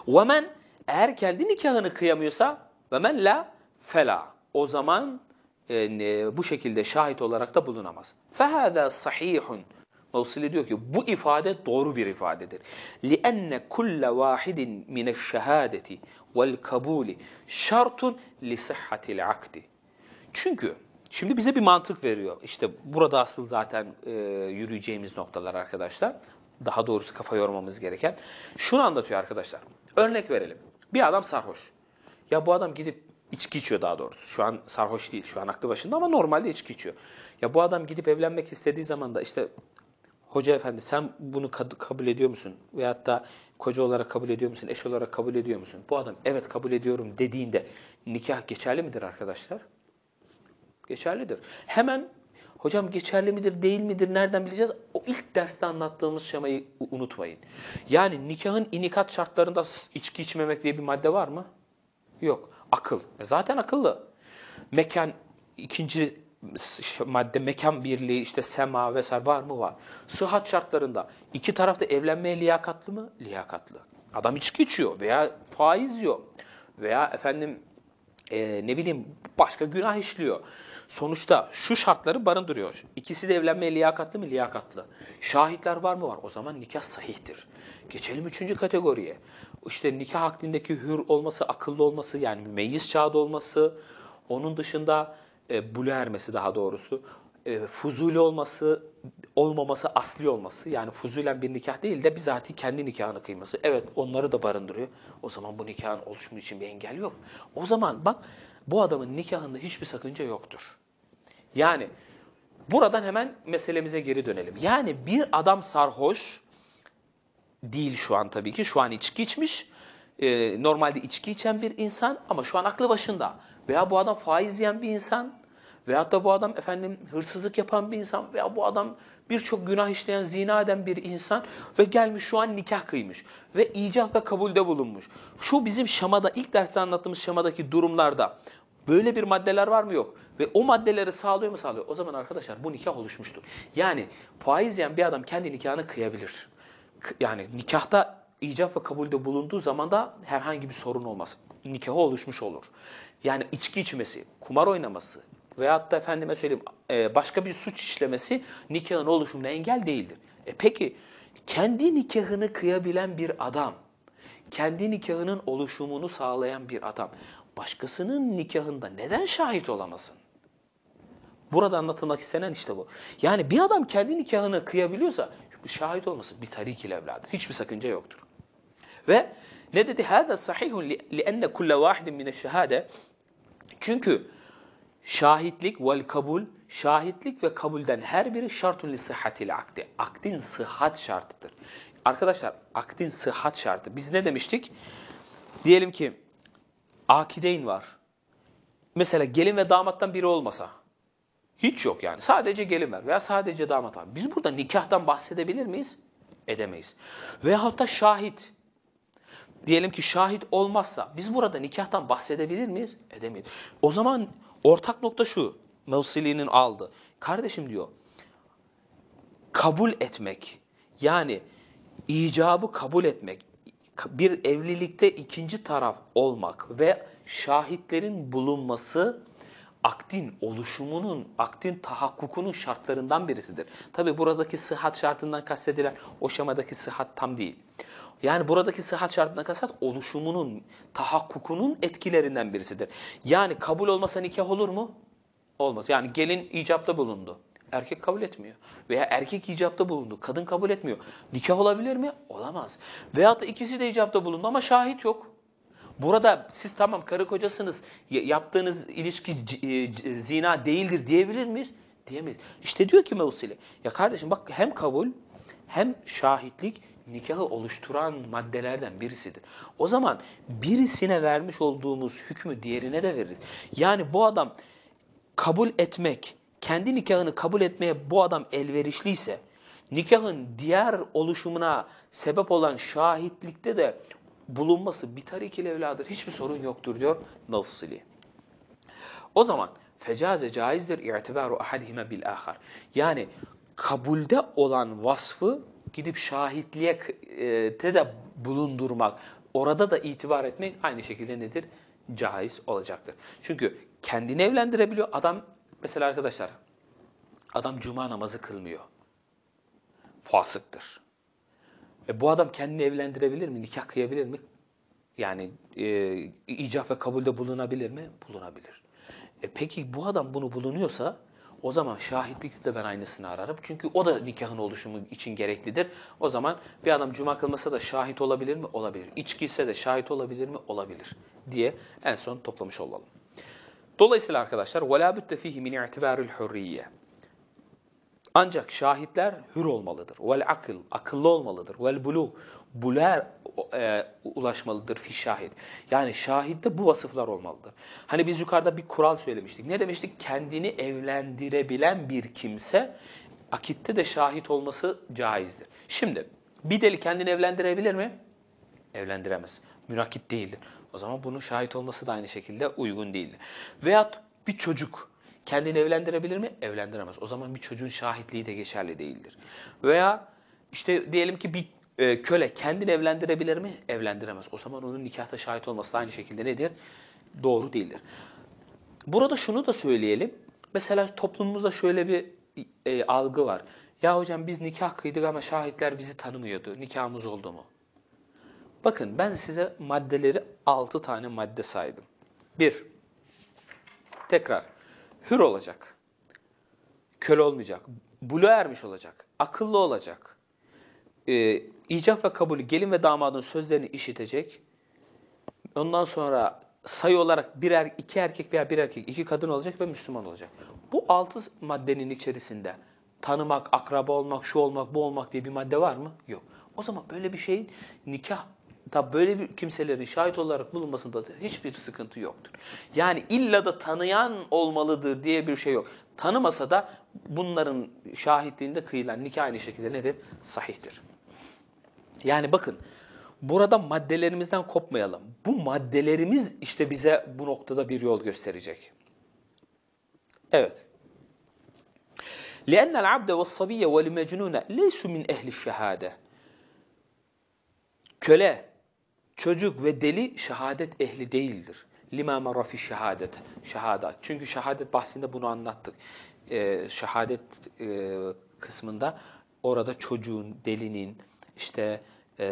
Speaker 1: وَمَنْ eğer kendi nikahını kıyamıyorsa وَمَنْ la fela. O zaman e, bu şekilde şahit olarak da bulunamaz. فَهَذَا sahihun. Mavsili diyor ki bu ifade doğru bir ifadedir. لِأَنَّ كُلَّ وَاحِدٍ مِنَ الشَّهَادَةِ وَالْكَبُولِ شَرْتٌ لِسِحَّةِ الْعَقْدِ Çünkü şimdi bize bir mantık veriyor. İşte burada asıl zaten e, yürüyeceğimiz noktalar arkadaşlar. Daha doğrusu kafa yormamız gereken. Şunu anlatıyor arkadaşlar. Örnek verelim. Bir adam sarhoş. Ya bu adam gidip içki içiyor daha doğrusu. Şu an sarhoş değil, şu an aklı başında ama normalde içki içiyor. Ya bu adam gidip evlenmek istediği zaman da işte hoca efendi sen bunu kabul ediyor musun? Veyahut da koca olarak kabul ediyor musun? Eş olarak kabul ediyor musun? Bu adam evet kabul ediyorum dediğinde nikah geçerli midir arkadaşlar? Geçerlidir. Hemen hocam geçerli midir değil midir nereden bileceğiz? O ilk derste anlattığımız şemayı unutmayın. Yani nikahın inikat şartlarında içki içmemek diye bir madde var mı? Yok. Akıl. E, zaten akıllı. Mekan ikinci madde mekan birliği işte sema vesaire var mı var. Sıhhat şartlarında iki tarafta evlenmeye liyakatlı mı? Liyakatlı. Adam içki içiyor veya faiz yiyor veya efendim e, ne bileyim başka günah işliyor. Sonuçta şu şartları barındırıyor. İkisi de evlenmeye liyakatlı mı? Liyakatlı. Şahitler var mı? Var. O zaman nikah sahihtir. Geçelim üçüncü kategoriye. İşte nikah akdindeki hür olması, akıllı olması yani mümeyyiz çağda olması. Onun dışında e, bulu ermesi daha doğrusu, e, fuzuli olması, olmaması, asli olması. Yani fuzulen bir nikah değil de bizatihi kendi nikahını kıyması. Evet onları da barındırıyor. O zaman bu nikahın oluşumu için bir engel yok. O zaman bak bu adamın nikahında hiçbir sakınca yoktur. Yani buradan hemen meselemize geri dönelim. Yani bir adam sarhoş değil şu an tabii ki şu an içki içmiş e, normalde içki içen bir insan ama şu an aklı başında. Veya bu adam faiz yiyen bir insan veya da bu adam efendim hırsızlık yapan bir insan veya bu adam birçok günah işleyen, zina eden bir insan ve gelmiş şu an nikah kıymış ve icap ve kabulde bulunmuş. Şu bizim şamada ilk derste anlattığımız şamadaki durumlarda Böyle bir maddeler var mı? Yok. Ve o maddeleri sağlıyor mu? Sağlıyor. O zaman arkadaşlar bu nikah oluşmuştur. Yani faiz yiyen bir adam kendi nikahını kıyabilir. Yani nikahta icap ve kabulde bulunduğu zaman da herhangi bir sorun olmaz. Nikahı oluşmuş olur. Yani içki içmesi, kumar oynaması veyahut da efendime söyleyeyim e, başka bir suç işlemesi nikahın oluşumuna engel değildir. E peki kendi nikahını kıyabilen bir adam, kendi nikahının oluşumunu sağlayan bir adam başkasının nikahında neden şahit olamasın? Burada anlatılmak istenen işte bu. Yani bir adam kendi nikahını kıyabiliyorsa şahit olması bir tarik ile evladır. Hiçbir sakınca yoktur. Ve ne dedi? Hâdâ sahihun li'enne kulle vâhidin mineşşehâde. Çünkü şahitlik vel kabul, şahitlik ve kabulden her biri şartun li sıhhatil akdi. Akdin sıhhat şartıdır. Arkadaşlar akdin sıhhat şartı. Biz ne demiştik? Diyelim ki akideyn var. Mesela gelin ve damattan biri olmasa. Hiç yok yani. Sadece gelin var veya sadece damat var. Biz burada nikahtan bahsedebilir miyiz? Edemeyiz. Veyahut da şahit diyelim ki şahit olmazsa biz burada nikahtan bahsedebilir miyiz? Edemeyiz. O zaman ortak nokta şu Mevsili'nin aldı. Kardeşim diyor kabul etmek yani icabı kabul etmek bir evlilikte ikinci taraf olmak ve şahitlerin bulunması aktin oluşumunun, aktin tahakkukunun şartlarından birisidir. Tabi buradaki sıhhat şartından kastedilen o şamadaki sıhhat tam değil. Yani buradaki sıhhat şartına kasat oluşumunun, tahakkukunun etkilerinden birisidir. Yani kabul olmasa nikah olur mu? Olmaz. Yani gelin icapta bulundu. Erkek kabul etmiyor. Veya erkek icapta bulundu. Kadın kabul etmiyor. Nikah olabilir mi? Olamaz. Veyahut da ikisi de icapta bulundu ama şahit yok. Burada siz tamam karı kocasınız, yaptığınız ilişki e, zina değildir diyebilir miyiz? Diyemeyiz. İşte diyor ki Mevsile, ya kardeşim bak hem kabul hem şahitlik nikahı oluşturan maddelerden birisidir. O zaman birisine vermiş olduğumuz hükmü diğerine de veririz. Yani bu adam kabul etmek, kendi nikahını kabul etmeye bu adam elverişliyse, nikahın diğer oluşumuna sebep olan şahitlikte de bulunması bir tarik ile evladır. Hiçbir sorun yoktur diyor Nafsili. O zaman fecaze caizdir i'tibaru ahadihime bil ahar. Yani kabulde olan vasfı gidip şahitliğe e, te de bulundurmak, orada da itibar etmek aynı şekilde nedir? Caiz olacaktır. Çünkü kendini evlendirebiliyor. Adam mesela arkadaşlar, adam cuma namazı kılmıyor. Fasıktır. E bu adam kendini evlendirebilir mi? Nikah kıyabilir mi? Yani e, icap ve kabulde bulunabilir mi? Bulunabilir. E peki bu adam bunu bulunuyorsa o zaman şahitlikte de ben aynısını ararım. Çünkü o da nikahın oluşumu için gereklidir. O zaman bir adam cuma kılmasa da şahit olabilir mi? Olabilir. İçki ise de şahit olabilir mi? Olabilir diye en son toplamış olalım. Dolayısıyla arkadaşlar وَلَا بُتَّ ف۪يهِ مِنْ اِعْتِبَارِ ancak şahitler hür olmalıdır. Vel akıl, akıllı olmalıdır. Vel bulu, buler e, ulaşmalıdır fi şahit. Yani şahitte bu vasıflar olmalıdır. Hani biz yukarıda bir kural söylemiştik. Ne demiştik? Kendini evlendirebilen bir kimse akitte de şahit olması caizdir. Şimdi bir deli kendini evlendirebilir mi? Evlendiremez. Münakit değildir. O zaman bunun şahit olması da aynı şekilde uygun değildir. Veyahut bir çocuk kendini evlendirebilir mi? Evlendiremez. O zaman bir çocuğun şahitliği de geçerli değildir. Veya işte diyelim ki bir e, köle kendini evlendirebilir mi? Evlendiremez. O zaman onun nikahta şahit olması da aynı şekilde nedir? Doğru değildir. Burada şunu da söyleyelim. Mesela toplumumuzda şöyle bir e, algı var. Ya hocam biz nikah kıydık ama şahitler bizi tanımıyordu. Nikahımız oldu mu? Bakın ben size maddeleri 6 tane madde saydım. 1. Tekrar. Hür olacak. Köle olmayacak. Bulu ermiş olacak. Akıllı olacak e, icap ve kabulü gelin ve damadın sözlerini işitecek. Ondan sonra sayı olarak birer iki erkek veya bir erkek, iki kadın olacak ve Müslüman olacak. Bu altı maddenin içerisinde tanımak, akraba olmak, şu olmak, bu olmak diye bir madde var mı? Yok. O zaman böyle bir şeyin nikah da böyle bir kimselerin şahit olarak bulunmasında da hiçbir sıkıntı yoktur. Yani illa da tanıyan olmalıdır diye bir şey yok. Tanımasa da bunların şahitliğinde kıyılan nikah aynı şekilde nedir? Sahihtir. Yani bakın burada maddelerimizden kopmayalım. Bu maddelerimiz işte bize bu noktada bir yol gösterecek. Evet. لأن العبد والصبي والمجنون ليسوا من أهل الشهادة. Köle, çocuk ve deli şehadet ehli değildir. Lima marafi şehadet. Şehadat. Çünkü şehadet bahsinde bunu anlattık. Ee, şehadet e, kısmında orada çocuğun, delinin, işte e,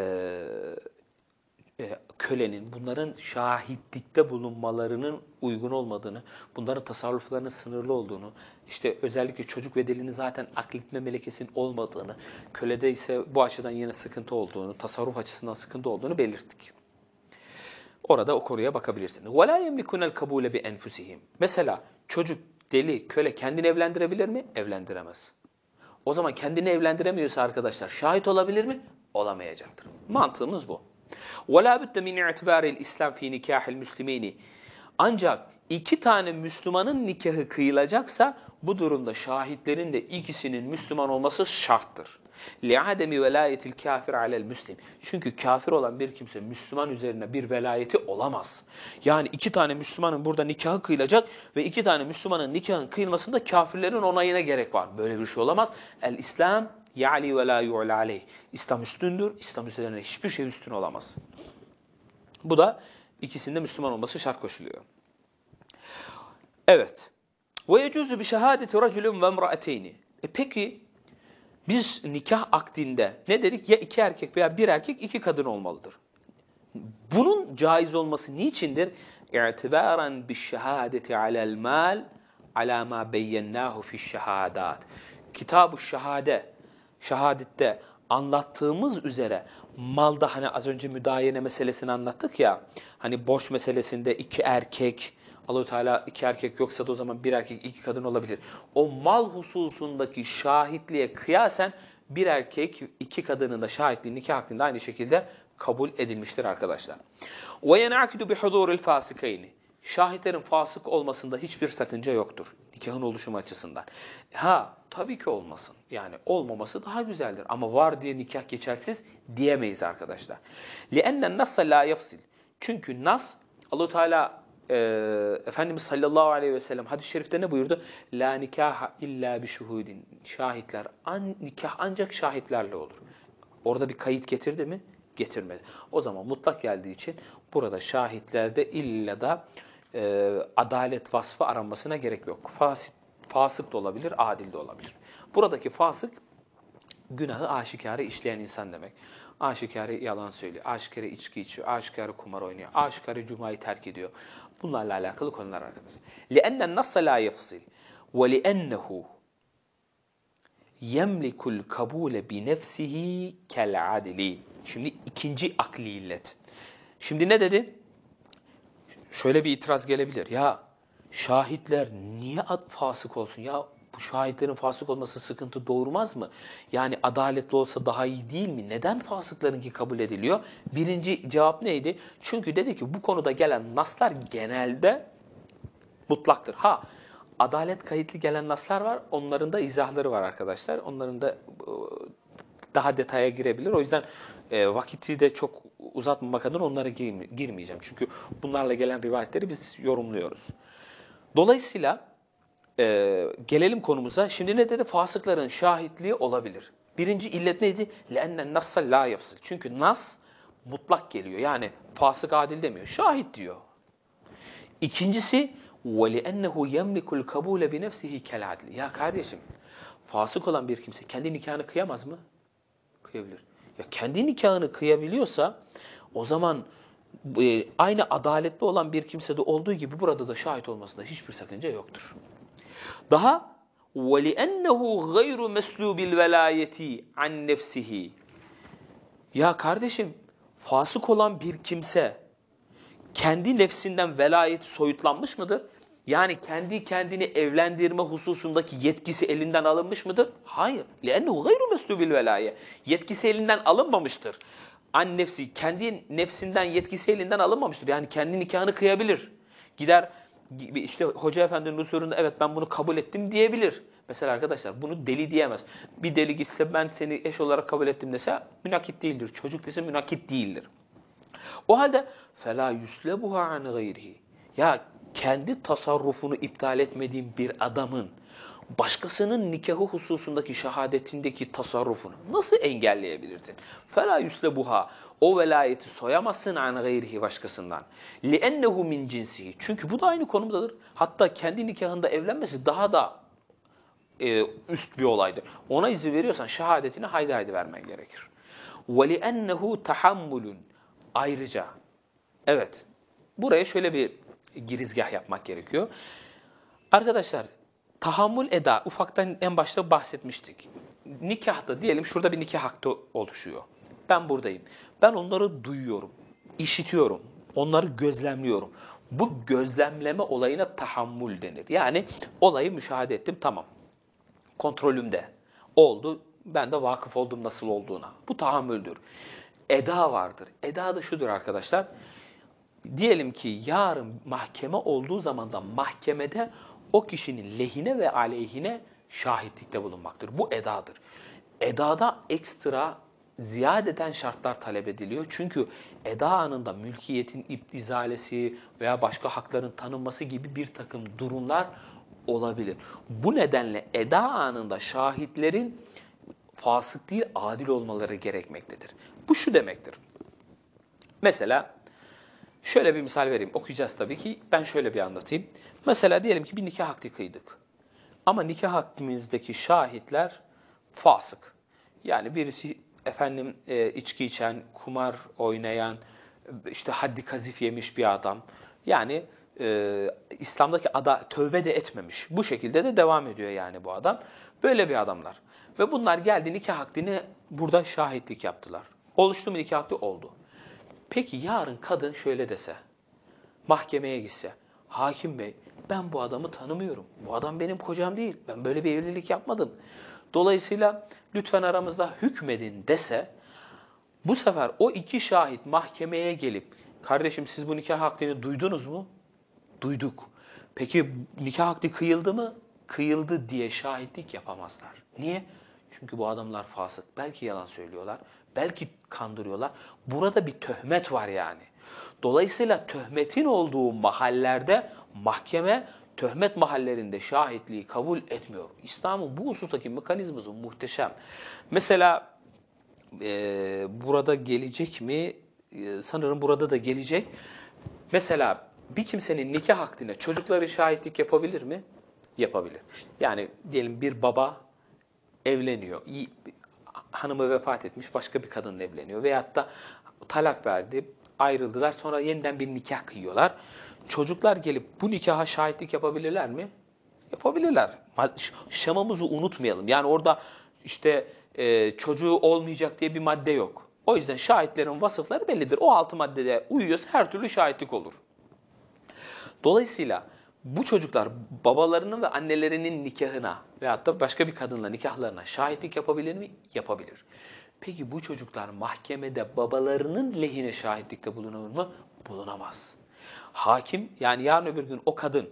Speaker 1: e, kölenin bunların şahitlikte bulunmalarının uygun olmadığını, bunların tasarruflarının sınırlı olduğunu, işte özellikle çocuk ve delinin zaten akletme melekesinin olmadığını, kölede ise bu açıdan yine sıkıntı olduğunu, tasarruf açısından sıkıntı olduğunu belirttik. Orada o konuya bakabilirsin. وَلَا يَمْلِكُنَ الْكَبُولَ بِاَنْفُسِهِمْ Mesela çocuk, deli, köle kendini evlendirebilir mi? Evlendiremez. O zaman kendini evlendiremiyorsa arkadaşlar şahit olabilir mi? Olamayacaktır. Mantığımız bu. وَلَا بُدَّ مِنْ اِعْتِبَارِ الْاِسْلَامِ ف۪ي نِكَاحِ الْمُسْلِم۪ينِ Ancak iki tane Müslümanın nikahı kıyılacaksa bu durumda şahitlerin de ikisinin Müslüman olması şarttır. لِعَدَمِ وَلَايَةِ الْكَافِرِ عَلَى الْمُسْلِمِ Çünkü kafir olan bir kimse Müslüman üzerine bir velayeti olamaz. Yani iki tane Müslümanın burada nikahı kıyılacak ve iki tane Müslümanın nikahın kıyılmasında kafirlerin onayına gerek var. Böyle bir şey olamaz. El-İslam ya'li ve la yu'la İslam üstündür. İslam üzerine hiçbir şey üstün olamaz. Bu da ikisinde Müslüman olması şart koşuluyor. Evet. Ve yecuzu bi şehadeti raculun ve emraeteyni. E peki biz nikah akdinde ne dedik? Ya iki erkek veya bir erkek iki kadın olmalıdır. Bunun caiz olması niçindir? İ'tibaren bi şehadeti alel mal ala ma beyyennâhu fi şehadat. Kitab-ı şehade, şehadette anlattığımız üzere malda hani az önce müdayene meselesini anlattık ya. Hani borç meselesinde iki erkek, Allahu Teala iki erkek yoksa da o zaman bir erkek iki kadın olabilir. O mal hususundaki şahitliğe kıyasen bir erkek iki kadının da şahitliği nikah hakkında aynı şekilde kabul edilmiştir arkadaşlar. Ve yenakidu bi huduril fasikayni. Şahitlerin fasık olmasında hiçbir sakınca yoktur nikahın oluşumu açısından. Ha tabii ki olmasın. Yani olmaması daha güzeldir ama var diye nikah geçersiz diyemeyiz arkadaşlar. لِأَنَّ النَّسَّ لَا يَفْصِلْ Çünkü nas Allahu Teala e, Efendimiz sallallahu aleyhi ve sellem hadis-i şerifte ne buyurdu? La nikaha illa bi şuhudin. Şahitler, an, nikah ancak şahitlerle olur. Orada bir kayıt getirdi mi? Getirmedi. O zaman mutlak geldiği için burada şahitlerde illa da e, adalet vasfı aranmasına gerek yok. Fasip, fasık da olabilir, adil de olabilir. Buradaki fasık günahı aşikare işleyen insan demek. Aşikare yalan söylüyor, aşikare içki içiyor, aşikare kumar oynuyor, aşikare cumayı terk ediyor, Bunlarla alakalı konular arkadaşlar. لِأَنَّ النَّصَّ لَا يَفْصِلْ وَلِأَنَّهُ يَمْلِكُ الْقَبُولَ بِنَفْسِهِ كَالْعَدِلِ Şimdi ikinci akli illet. Şimdi ne dedi? Şöyle bir itiraz gelebilir. Ya şahitler niye fasık olsun? Ya bu şahitlerin fasık olması sıkıntı doğurmaz mı? Yani adaletli olsa daha iyi değil mi? Neden fasıklarınki kabul ediliyor? Birinci cevap neydi? Çünkü dedi ki bu konuda gelen naslar genelde mutlaktır. Ha adalet kayıtlı gelen naslar var. Onların da izahları var arkadaşlar. Onların da e, daha detaya girebilir. O yüzden e, vakiti de çok uzatmamak adına onlara girmeyeceğim. Çünkü bunlarla gelen rivayetleri biz yorumluyoruz. Dolayısıyla ee, gelelim konumuza. Şimdi ne dedi? Fasıkların şahitliği olabilir. Birinci illet neydi? لَاَنَّ النَّسَّ la يَفْصِلْ Çünkü nas mutlak geliyor. Yani fasık adil demiyor. Şahit diyor. İkincisi وَلِأَنَّهُ يَمْلِكُ الْكَبُولَ بِنَفْسِهِ كَالْعَدْلِ Ya kardeşim fasık olan bir kimse kendi nikahını kıyamaz mı? Kıyabilir. Ya kendi nikahını kıyabiliyorsa o zaman e, aynı adaletli olan bir kimse de olduğu gibi burada da şahit olmasında hiçbir sakınca yoktur. Daha وَلِأَنَّهُ غَيْرُ مَسْلُوبِ الْوَلَayَةِ عَنْ نَفْسِهِ Ya kardeşim fasık olan bir kimse kendi nefsinden velayeti soyutlanmış mıdır? Yani kendi kendini evlendirme hususundaki yetkisi elinden alınmış mıdır? Hayır. لَاَنَّهُ غَيْرُ مَسْلُوبِ الْوَلَايَةِ Yetkisi elinden alınmamıştır. An nefsi kendi nefsinden yetkisi elinden alınmamıştır. Yani kendi nikahını kıyabilir. Gider işte hoca efendinin huzurunda evet ben bunu kabul ettim diyebilir. Mesela arkadaşlar bunu deli diyemez. Bir deli gitse ben seni eş olarak kabul ettim dese münakit değildir. Çocuk dese münakit değildir. O halde fela yuslebuha an gayrihi. Ya kendi tasarrufunu iptal etmediğim bir adamın başkasının nikahı hususundaki şehadetindeki tasarrufunu nasıl engelleyebilirsin? Fela buha o velayeti soyamasın an gayrihi başkasından. لِأَنَّهُ min cinsihi. Çünkü bu da aynı konumdadır. Hatta kendi nikahında evlenmesi daha da e, üst bir olaydır. Ona izin veriyorsan şehadetini haydi haydi vermen gerekir. وَلِأَنَّهُ tahammulun. Ayrıca, evet buraya şöyle bir girizgah yapmak gerekiyor. Arkadaşlar tahammül eda ufaktan en başta bahsetmiştik. Nikahta diyelim şurada bir nikah hakkı oluşuyor. Ben buradayım. Ben onları duyuyorum, işitiyorum, onları gözlemliyorum. Bu gözlemleme olayına tahammül denir. Yani olayı müşahede ettim tamam. Kontrolümde oldu. Ben de vakıf oldum nasıl olduğuna. Bu tahammüldür. Eda vardır. Eda da şudur arkadaşlar. Diyelim ki yarın mahkeme olduğu zaman da mahkemede o kişinin lehine ve aleyhine şahitlikte bulunmaktır. Bu edadır. Edada ekstra ziyadeten şartlar talep ediliyor. Çünkü eda anında mülkiyetin iptizalesi veya başka hakların tanınması gibi bir takım durumlar olabilir. Bu nedenle eda anında şahitlerin fasık değil adil olmaları gerekmektedir. Bu şu demektir. Mesela şöyle bir misal vereyim. Okuyacağız tabii ki. Ben şöyle bir anlatayım. Mesela diyelim ki bir nikah akdi kıydık. Ama nikah akdimizdeki şahitler fasık. Yani birisi efendim e, içki içen, kumar oynayan, işte haddi kazif yemiş bir adam. Yani e, İslam'daki ada tövbe de etmemiş. Bu şekilde de devam ediyor yani bu adam. Böyle bir adamlar. Ve bunlar geldi nikah akdini burada şahitlik yaptılar. Oluştu mu nikah akdi? Oldu. Peki yarın kadın şöyle dese, mahkemeye gitse, hakim bey ben bu adamı tanımıyorum. Bu adam benim kocam değil. Ben böyle bir evlilik yapmadım. Dolayısıyla lütfen aramızda hükmedin dese bu sefer o iki şahit mahkemeye gelip kardeşim siz bu nikah akdini duydunuz mu? Duyduk. Peki nikah akdi kıyıldı mı? Kıyıldı diye şahitlik yapamazlar. Niye? Çünkü bu adamlar fasık. Belki yalan söylüyorlar. Belki kandırıyorlar. Burada bir töhmet var yani. Dolayısıyla töhmetin olduğu mahallerde mahkeme töhmet mahallerinde şahitliği kabul etmiyor. İslam'ın bu husustaki mekanizması muhteşem. Mesela e, burada gelecek mi? E, sanırım burada da gelecek. Mesela bir kimsenin nikah akdine çocukları şahitlik yapabilir mi? Yapabilir. Yani diyelim bir baba evleniyor. Hanımı vefat etmiş başka bir kadınla evleniyor. Veyahut da talak verdi, ayrıldılar sonra yeniden bir nikah kıyıyorlar. Çocuklar gelip bu nikaha şahitlik yapabilirler mi? Yapabilirler. Şamamızı unutmayalım. Yani orada işte e, çocuğu olmayacak diye bir madde yok. O yüzden şahitlerin vasıfları bellidir. O altı maddede uyuyorsa her türlü şahitlik olur. Dolayısıyla bu çocuklar babalarının ve annelerinin nikahına veyahut da başka bir kadınla nikahlarına şahitlik yapabilir mi? Yapabilir. Peki bu çocuklar mahkemede babalarının lehine şahitlikte bulunur mu? Bulunamaz. Hakim yani yarın öbür gün o kadın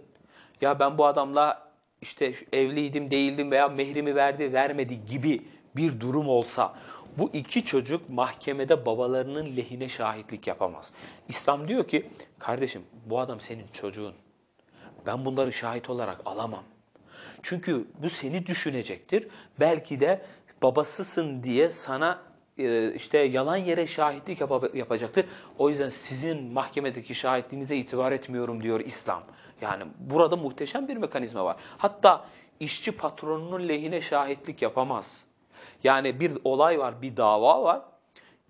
Speaker 1: ya ben bu adamla işte evliydim değildim veya mehrimi verdi vermedi gibi bir durum olsa bu iki çocuk mahkemede babalarının lehine şahitlik yapamaz. İslam diyor ki kardeşim bu adam senin çocuğun. Ben bunları şahit olarak alamam. Çünkü bu seni düşünecektir. Belki de babasısın diye sana e, işte yalan yere şahitlik yap yapacaktır. O yüzden sizin mahkemedeki şahitliğinize itibar etmiyorum diyor İslam. Yani burada muhteşem bir mekanizma var. Hatta işçi patronunun lehine şahitlik yapamaz. Yani bir olay var, bir dava var.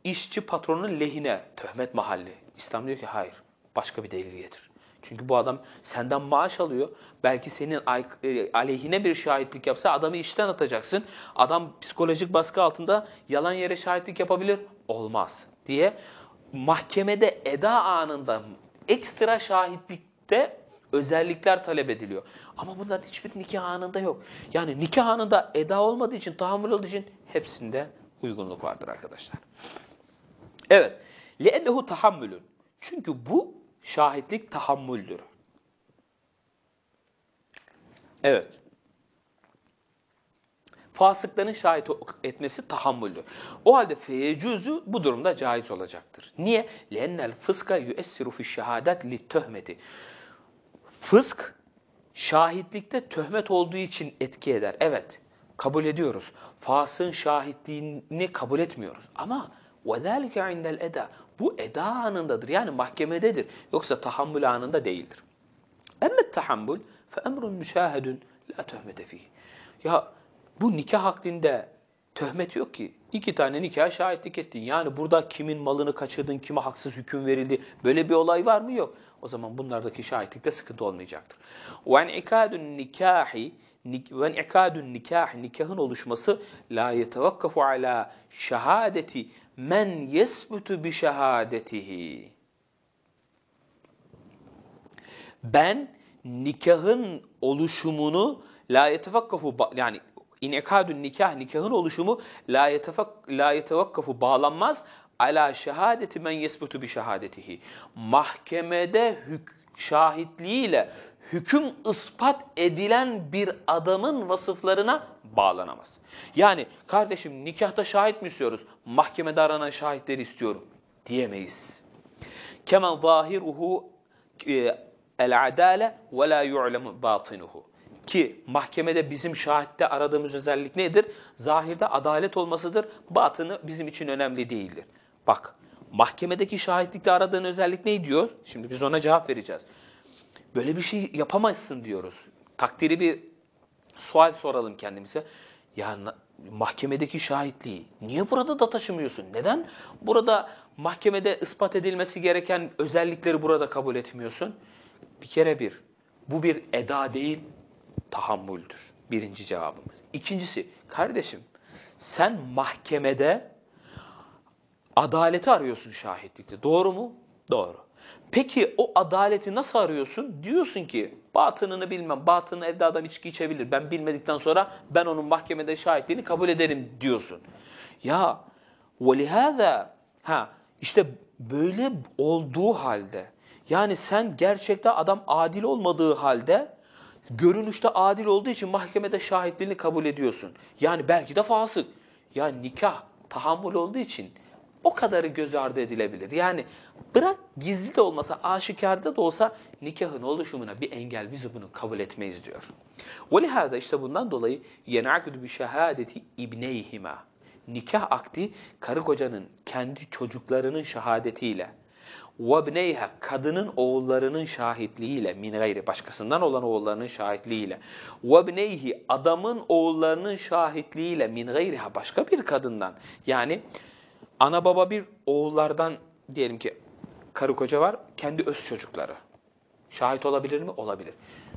Speaker 1: İşçi patronun lehine, töhmet mahalli. İslam diyor ki hayır, başka bir delil getir. Çünkü bu adam senden maaş alıyor. Belki senin e, aleyhine bir şahitlik yapsa adamı işten atacaksın. Adam psikolojik baskı altında yalan yere şahitlik yapabilir. Olmaz diye mahkemede eda anında ekstra şahitlikte özellikler talep ediliyor. Ama bunların hiçbir nikah anında yok. Yani nikah anında eda olmadığı için, tahammül olduğu için hepsinde uygunluk vardır arkadaşlar. Evet. لِأَنَّهُ tahammülün. Çünkü bu Şahitlik tahammüldür. Evet. Fasıkların şahit etmesi tahammüldür. O halde feyecüzü bu durumda caiz olacaktır. Niye? Lennel fıska yüessiru fi şehadet li töhmeti. Fısk şahitlikte töhmet olduğu için etki eder. Evet kabul ediyoruz. Fasın şahitliğini kabul etmiyoruz. Ama وَذَٰلِكَ عِنْدَ الْاَدَى bu eda anındadır yani mahkemededir. Yoksa tahammül anında değildir. Emme tahammül fe emrun müşahedün la töhmete fihi. Ya bu nikah hakkında töhmet yok ki. İki tane nikah şahitlik ettin. Yani burada kimin malını kaçırdın, kime haksız hüküm verildi böyle bir olay var mı? Yok. O zaman bunlardaki şahitlikte sıkıntı olmayacaktır. وَاَنْعِكَادُ nikahi وَاَنْعِكَادُ nikah Nikahın oluşması la يَتَوَكَّفُ ala şahadeti men yesbutu bi şehadetihi. Ben nikahın oluşumunu la yetefakkafu yani inekadun nikah nikahın oluşumu la yetefak la yetevakkafu bağlanmaz ala şehadeti men yesbutu bi şehadetihi. Mahkemede hük şahitliğiyle hüküm ispat edilen bir adamın vasıflarına bağlanamaz. Yani kardeşim nikahta şahit mi istiyoruz? Mahkemede aranan şahitleri istiyorum diyemeyiz. Kemen zahiruhu e, el adale ve la yu'lemu batinuhu. Ki mahkemede bizim şahitte aradığımız özellik nedir? Zahirde adalet olmasıdır. Batını bizim için önemli değildir. Bak mahkemedeki şahitlikte aradığın özellik ne diyor? Şimdi biz ona cevap vereceğiz. Böyle bir şey yapamazsın diyoruz. Takdiri bir sual soralım kendimize. Ya mahkemedeki şahitliği niye burada da taşımıyorsun? Neden burada mahkemede ispat edilmesi gereken özellikleri burada kabul etmiyorsun? Bir kere bir, bu bir eda değil, tahammüldür. Birinci cevabımız. İkincisi, kardeşim sen mahkemede adaleti arıyorsun şahitlikte. Doğru mu? Doğru. Peki o adaleti nasıl arıyorsun? Diyorsun ki batınını bilmem, batını evde adam içki içebilir. Ben bilmedikten sonra ben onun mahkemede şahitliğini kabul ederim diyorsun. Ya وَلِهَذَا Ha işte böyle olduğu halde yani sen gerçekte adam adil olmadığı halde görünüşte adil olduğu için mahkemede şahitliğini kabul ediyorsun. Yani belki de fasık. Ya nikah tahammül olduğu için o kadarı göz ardı edilebilir. Yani bırak gizli de olmasa, aşikarda da olsa nikahın oluşumuna bir engel biz bunu kabul etmeyiz diyor. Velihada işte bundan dolayı yenaküdü bi şehadeti ibneyhima. Nikah akdi karı kocanın kendi çocuklarının şehadetiyle وَبْنَيْهَا Kadının oğullarının şahitliğiyle, min gayri başkasından olan oğullarının şahitliğiyle. وَبْنَيْهِ Adamın oğullarının şahitliğiyle, min gayriha başka bir kadından. Yani Ana baba bir oğullardan diyelim ki karı koca var, kendi öz çocukları. Şahit olabilir mi? Olabilir.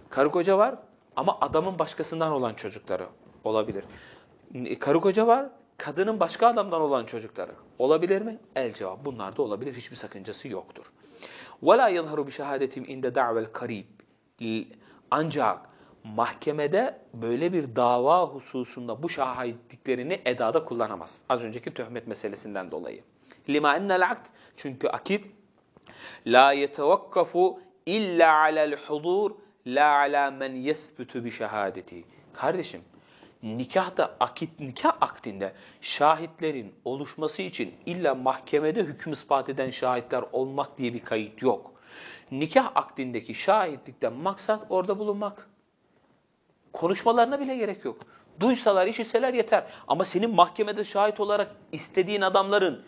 Speaker 1: Karı koca var ama adamın başkasından olan çocukları olabilir. Karı koca var, kadının başka adamdan olan çocukları olabilir mi? El cevap. Bunlar da olabilir. Hiçbir sakıncası yoktur. وَلَا يَظْهَرُ بِشَهَادَتِمْ اِنْدَ دَعْوَ الْقَرِيبِ Ancak mahkemede böyle bir dava hususunda bu şahitliklerini edada kullanamaz. Az önceki töhmet meselesinden dolayı. Lima ennel akt çünkü akit la yetevakkafu illa alel hudur la ala men yesbütü bi şehadeti. Kardeşim nikahta akit nikah akdinde şahitlerin oluşması için illa mahkemede hüküm ispat eden şahitler olmak diye bir kayıt yok. Nikah akdindeki şahitlikten maksat orada bulunmak. Konuşmalarına bile gerek yok. Duysalar, işitseler yeter. Ama senin mahkemede şahit olarak istediğin adamların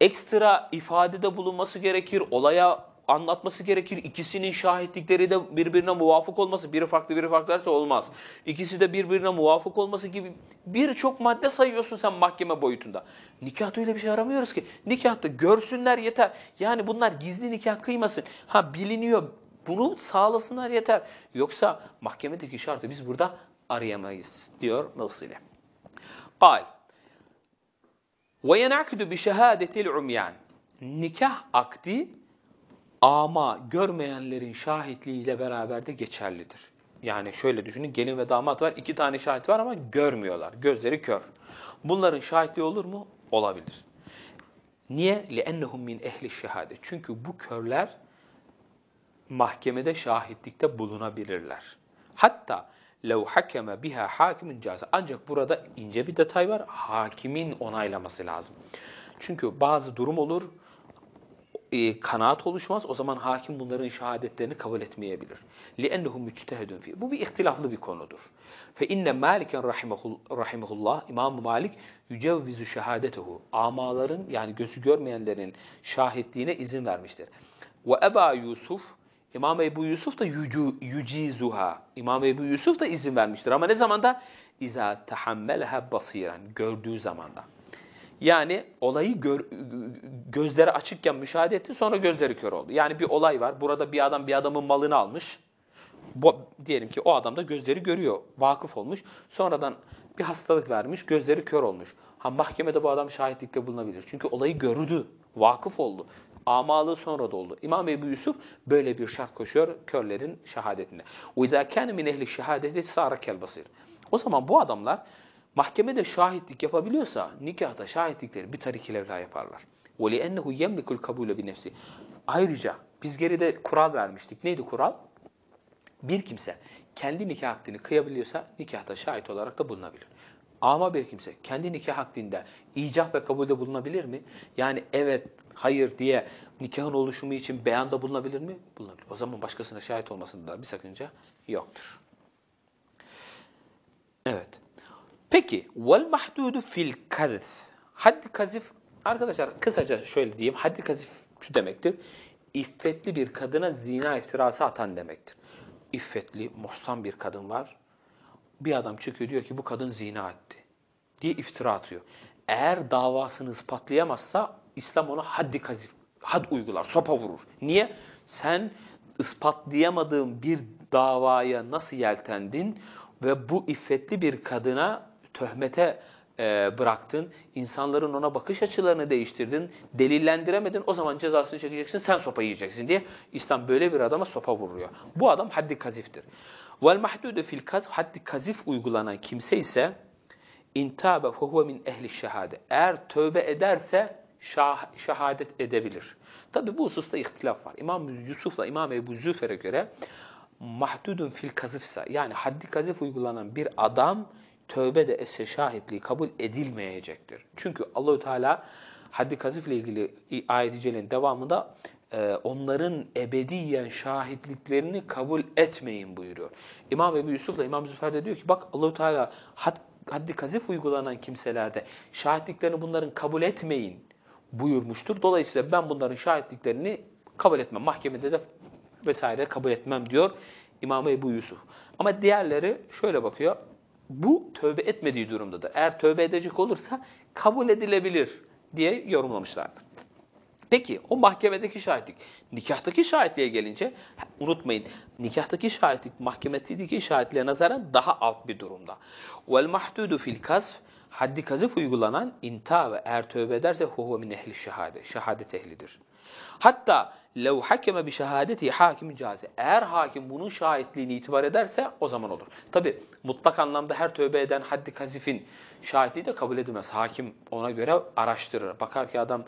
Speaker 1: ekstra ifadede bulunması gerekir, olaya anlatması gerekir. İkisinin şahitlikleri de birbirine muvafık olması, biri farklı biri farklı olmaz. İkisi de birbirine muvafık olması gibi birçok madde sayıyorsun sen mahkeme boyutunda. Nikahta öyle bir şey aramıyoruz ki. Nikahta görsünler yeter. Yani bunlar gizli nikah kıymasın. Ha biliniyor, bunu sağlasınlar yeter. Yoksa mahkemedeki şartı biz burada arayamayız diyor Mevsile. Kal. Ve yenakdu bi şehadetil umyan. Nikah akdi ama görmeyenlerin şahitliğiyle beraber de geçerlidir. Yani şöyle düşünün gelin ve damat var iki tane şahit var ama görmüyorlar. Gözleri kör. Bunların şahitliği olur mu? Olabilir. Niye? لِأَنَّهُمْ min ehli şehadet. Çünkü bu körler mahkemede şahitlikte bulunabilirler. Hatta lev hakeme biha hakimin cazı. Ancak burada ince bir detay var. Hakimin onaylaması lazım. Çünkü bazı durum olur, e, kanaat oluşmaz. O zaman hakim bunların şahadetlerini kabul etmeyebilir. لِأَنَّهُ مُجْتَهَدٌ fi. Bu bir ihtilaflı bir konudur. فَاِنَّ مَالِكًا rahimahullah İmam-ı Malik yücevvizu şehadetehu. Amaların yani gözü görmeyenlerin şahitliğine izin vermiştir. وَاَبَا Yusuf İmam Ebu Yusuf da yucu, yucizuha. İmam Ebu Yusuf da izin vermiştir ama ne zamanda? İza tahammeleha basiren. Gördüğü zamanda. Yani olayı gör, gözleri açıkken müşahede etti sonra gözleri kör oldu. Yani bir olay var. Burada bir adam bir adamın malını almış. Bu, diyelim ki o adam da gözleri görüyor. Vakıf olmuş. Sonradan bir hastalık vermiş. Gözleri kör olmuş. Ha mahkemede bu adam şahitlikte bulunabilir. Çünkü olayı gördü. Vakıf oldu. Amalı sonra da oldu. İmam Ebu Yusuf böyle bir şart koşuyor körlerin şehadetine. وَاِذَا كَانَ مِنْ اَهْلِ شَهَادَةِ سَارَ كَالْبَصِيرِ O zaman bu adamlar mahkemede şahitlik yapabiliyorsa nikahta şahitlikleri bir tariki levla yaparlar. وَلِأَنَّهُ يَمْلِكُ الْقَبُولَ بِنَفْسِ Ayrıca biz geride kural vermiştik. Neydi kural? Bir kimse kendi nikah akdini kıyabiliyorsa nikahta şahit olarak da bulunabilir. Ama bir kimse kendi nikah hakkında icap ve kabulde bulunabilir mi? Yani evet, hayır diye nikahın oluşumu için beyanda bulunabilir mi? Bulunabilir. O zaman başkasına şahit olmasında bir sakınca yoktur. Evet. Peki vel mahdudu fil kazif. Haddi kazif arkadaşlar kısaca şöyle diyeyim. Haddi kazif şu demektir. İffetli bir kadına zina iftirası atan demektir. İffetli, muhsan bir kadın var bir adam çıkıyor diyor ki bu kadın zina etti diye iftira atıyor. Eğer davasınız patlayamazsa İslam ona haddi kazif, had uygular, sopa vurur. Niye? Sen ispatlayamadığın bir davaya nasıl yeltendin ve bu iffetli bir kadına töhmete e, bıraktın, insanların ona bakış açılarını değiştirdin, delillendiremedin, o zaman cezasını çekeceksin, sen sopa yiyeceksin diye İslam böyle bir adama sopa vuruyor. Bu adam haddi kaziftir. Vel mahdudu fil kazf haddi kazif uygulanan kimse ise intabe huve min ehli şehade. Eğer tövbe ederse şah, şehadet edebilir. Tabi bu hususta ihtilaf var. İmam Yusuf'la İmam Ebu Züfer'e göre mahdudun fil kazifsa yani haddi kazif uygulanan bir adam tövbe de etse şahitliği kabul edilmeyecektir. Çünkü Allahü Teala haddi kazifle ilgili ayet-i devamında e, onların ebediyen şahitliklerini kabul etmeyin buyuruyor. İmam Ebu Yusuf da İmam Züfer de diyor ki bak Allahu Teala had, haddi kazif uygulanan kimselerde şahitliklerini bunların kabul etmeyin buyurmuştur. Dolayısıyla ben bunların şahitliklerini kabul etmem. Mahkemede de vesaire kabul etmem diyor İmam Ebu Yusuf. Ama diğerleri şöyle bakıyor. Bu tövbe etmediği durumdadır. Eğer tövbe edecek olursa kabul edilebilir diye yorumlamışlardır. Peki o mahkemedeki şahitlik, nikahtaki şahitliğe gelince unutmayın nikahtaki şahitlik mahkemedeki şahitliğe nazaran daha alt bir durumda. Vel mahdudu fil kazf haddi kazıf uygulanan inta ve eğer tövbe ederse huve min ehli şehade, şehadet ehlidir. Hatta lev hakeme bi şehadeti hakimin caze, Eğer hakim bunun şahitliğini itibar ederse o zaman olur. Tabi mutlak anlamda her tövbe eden haddi kazifin şahitliği de kabul edilmez. Hakim ona göre araştırır. Bakar ki adam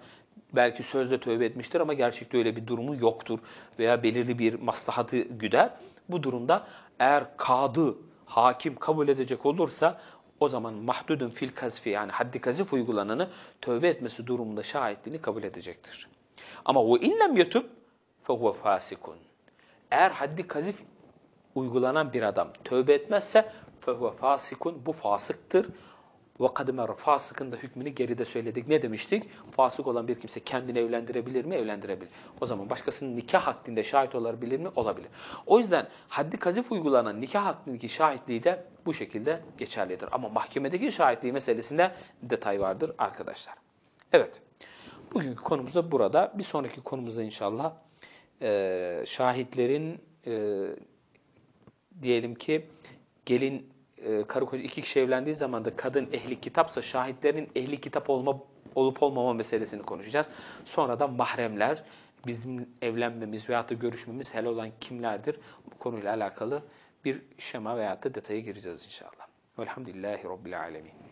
Speaker 1: belki sözde tövbe etmiştir ama gerçekte öyle bir durumu yoktur veya belirli bir maslahatı güder. Bu durumda eğer kadı, hakim kabul edecek olursa o zaman mahdudun fil kazfi yani haddi kazif uygulananı tövbe etmesi durumunda şahitliğini kabul edecektir. Ama o inlem yetub fehuve fasikun. Eğer haddi kazif uygulanan bir adam tövbe etmezse fehuve fasikun bu fasıktır. Ve kadmer fasıkın da hükmünü geride söyledik. Ne demiştik? Fasık olan bir kimse kendini evlendirebilir mi? Evlendirebilir. O zaman başkasının nikah haddinde şahit olabilir mi? Olabilir. O yüzden haddi kazif uygulanan nikah hakkındaki şahitliği de bu şekilde geçerlidir. Ama mahkemedeki şahitliği meselesinde detay vardır arkadaşlar. Evet. Bugünkü konumuz da burada. Bir sonraki konumuzda inşallah e, şahitlerin e, diyelim ki gelin e, karı koca iki kişi evlendiği zaman da kadın ehli kitapsa şahitlerin ehli kitap olma olup olmama meselesini konuşacağız. Sonra da mahremler bizim evlenmemiz veyahut da görüşmemiz helal olan kimlerdir? Bu konuyla alakalı bir şema veyahut da detaya gireceğiz inşallah. Velhamdülillahi Rabbil Alemin.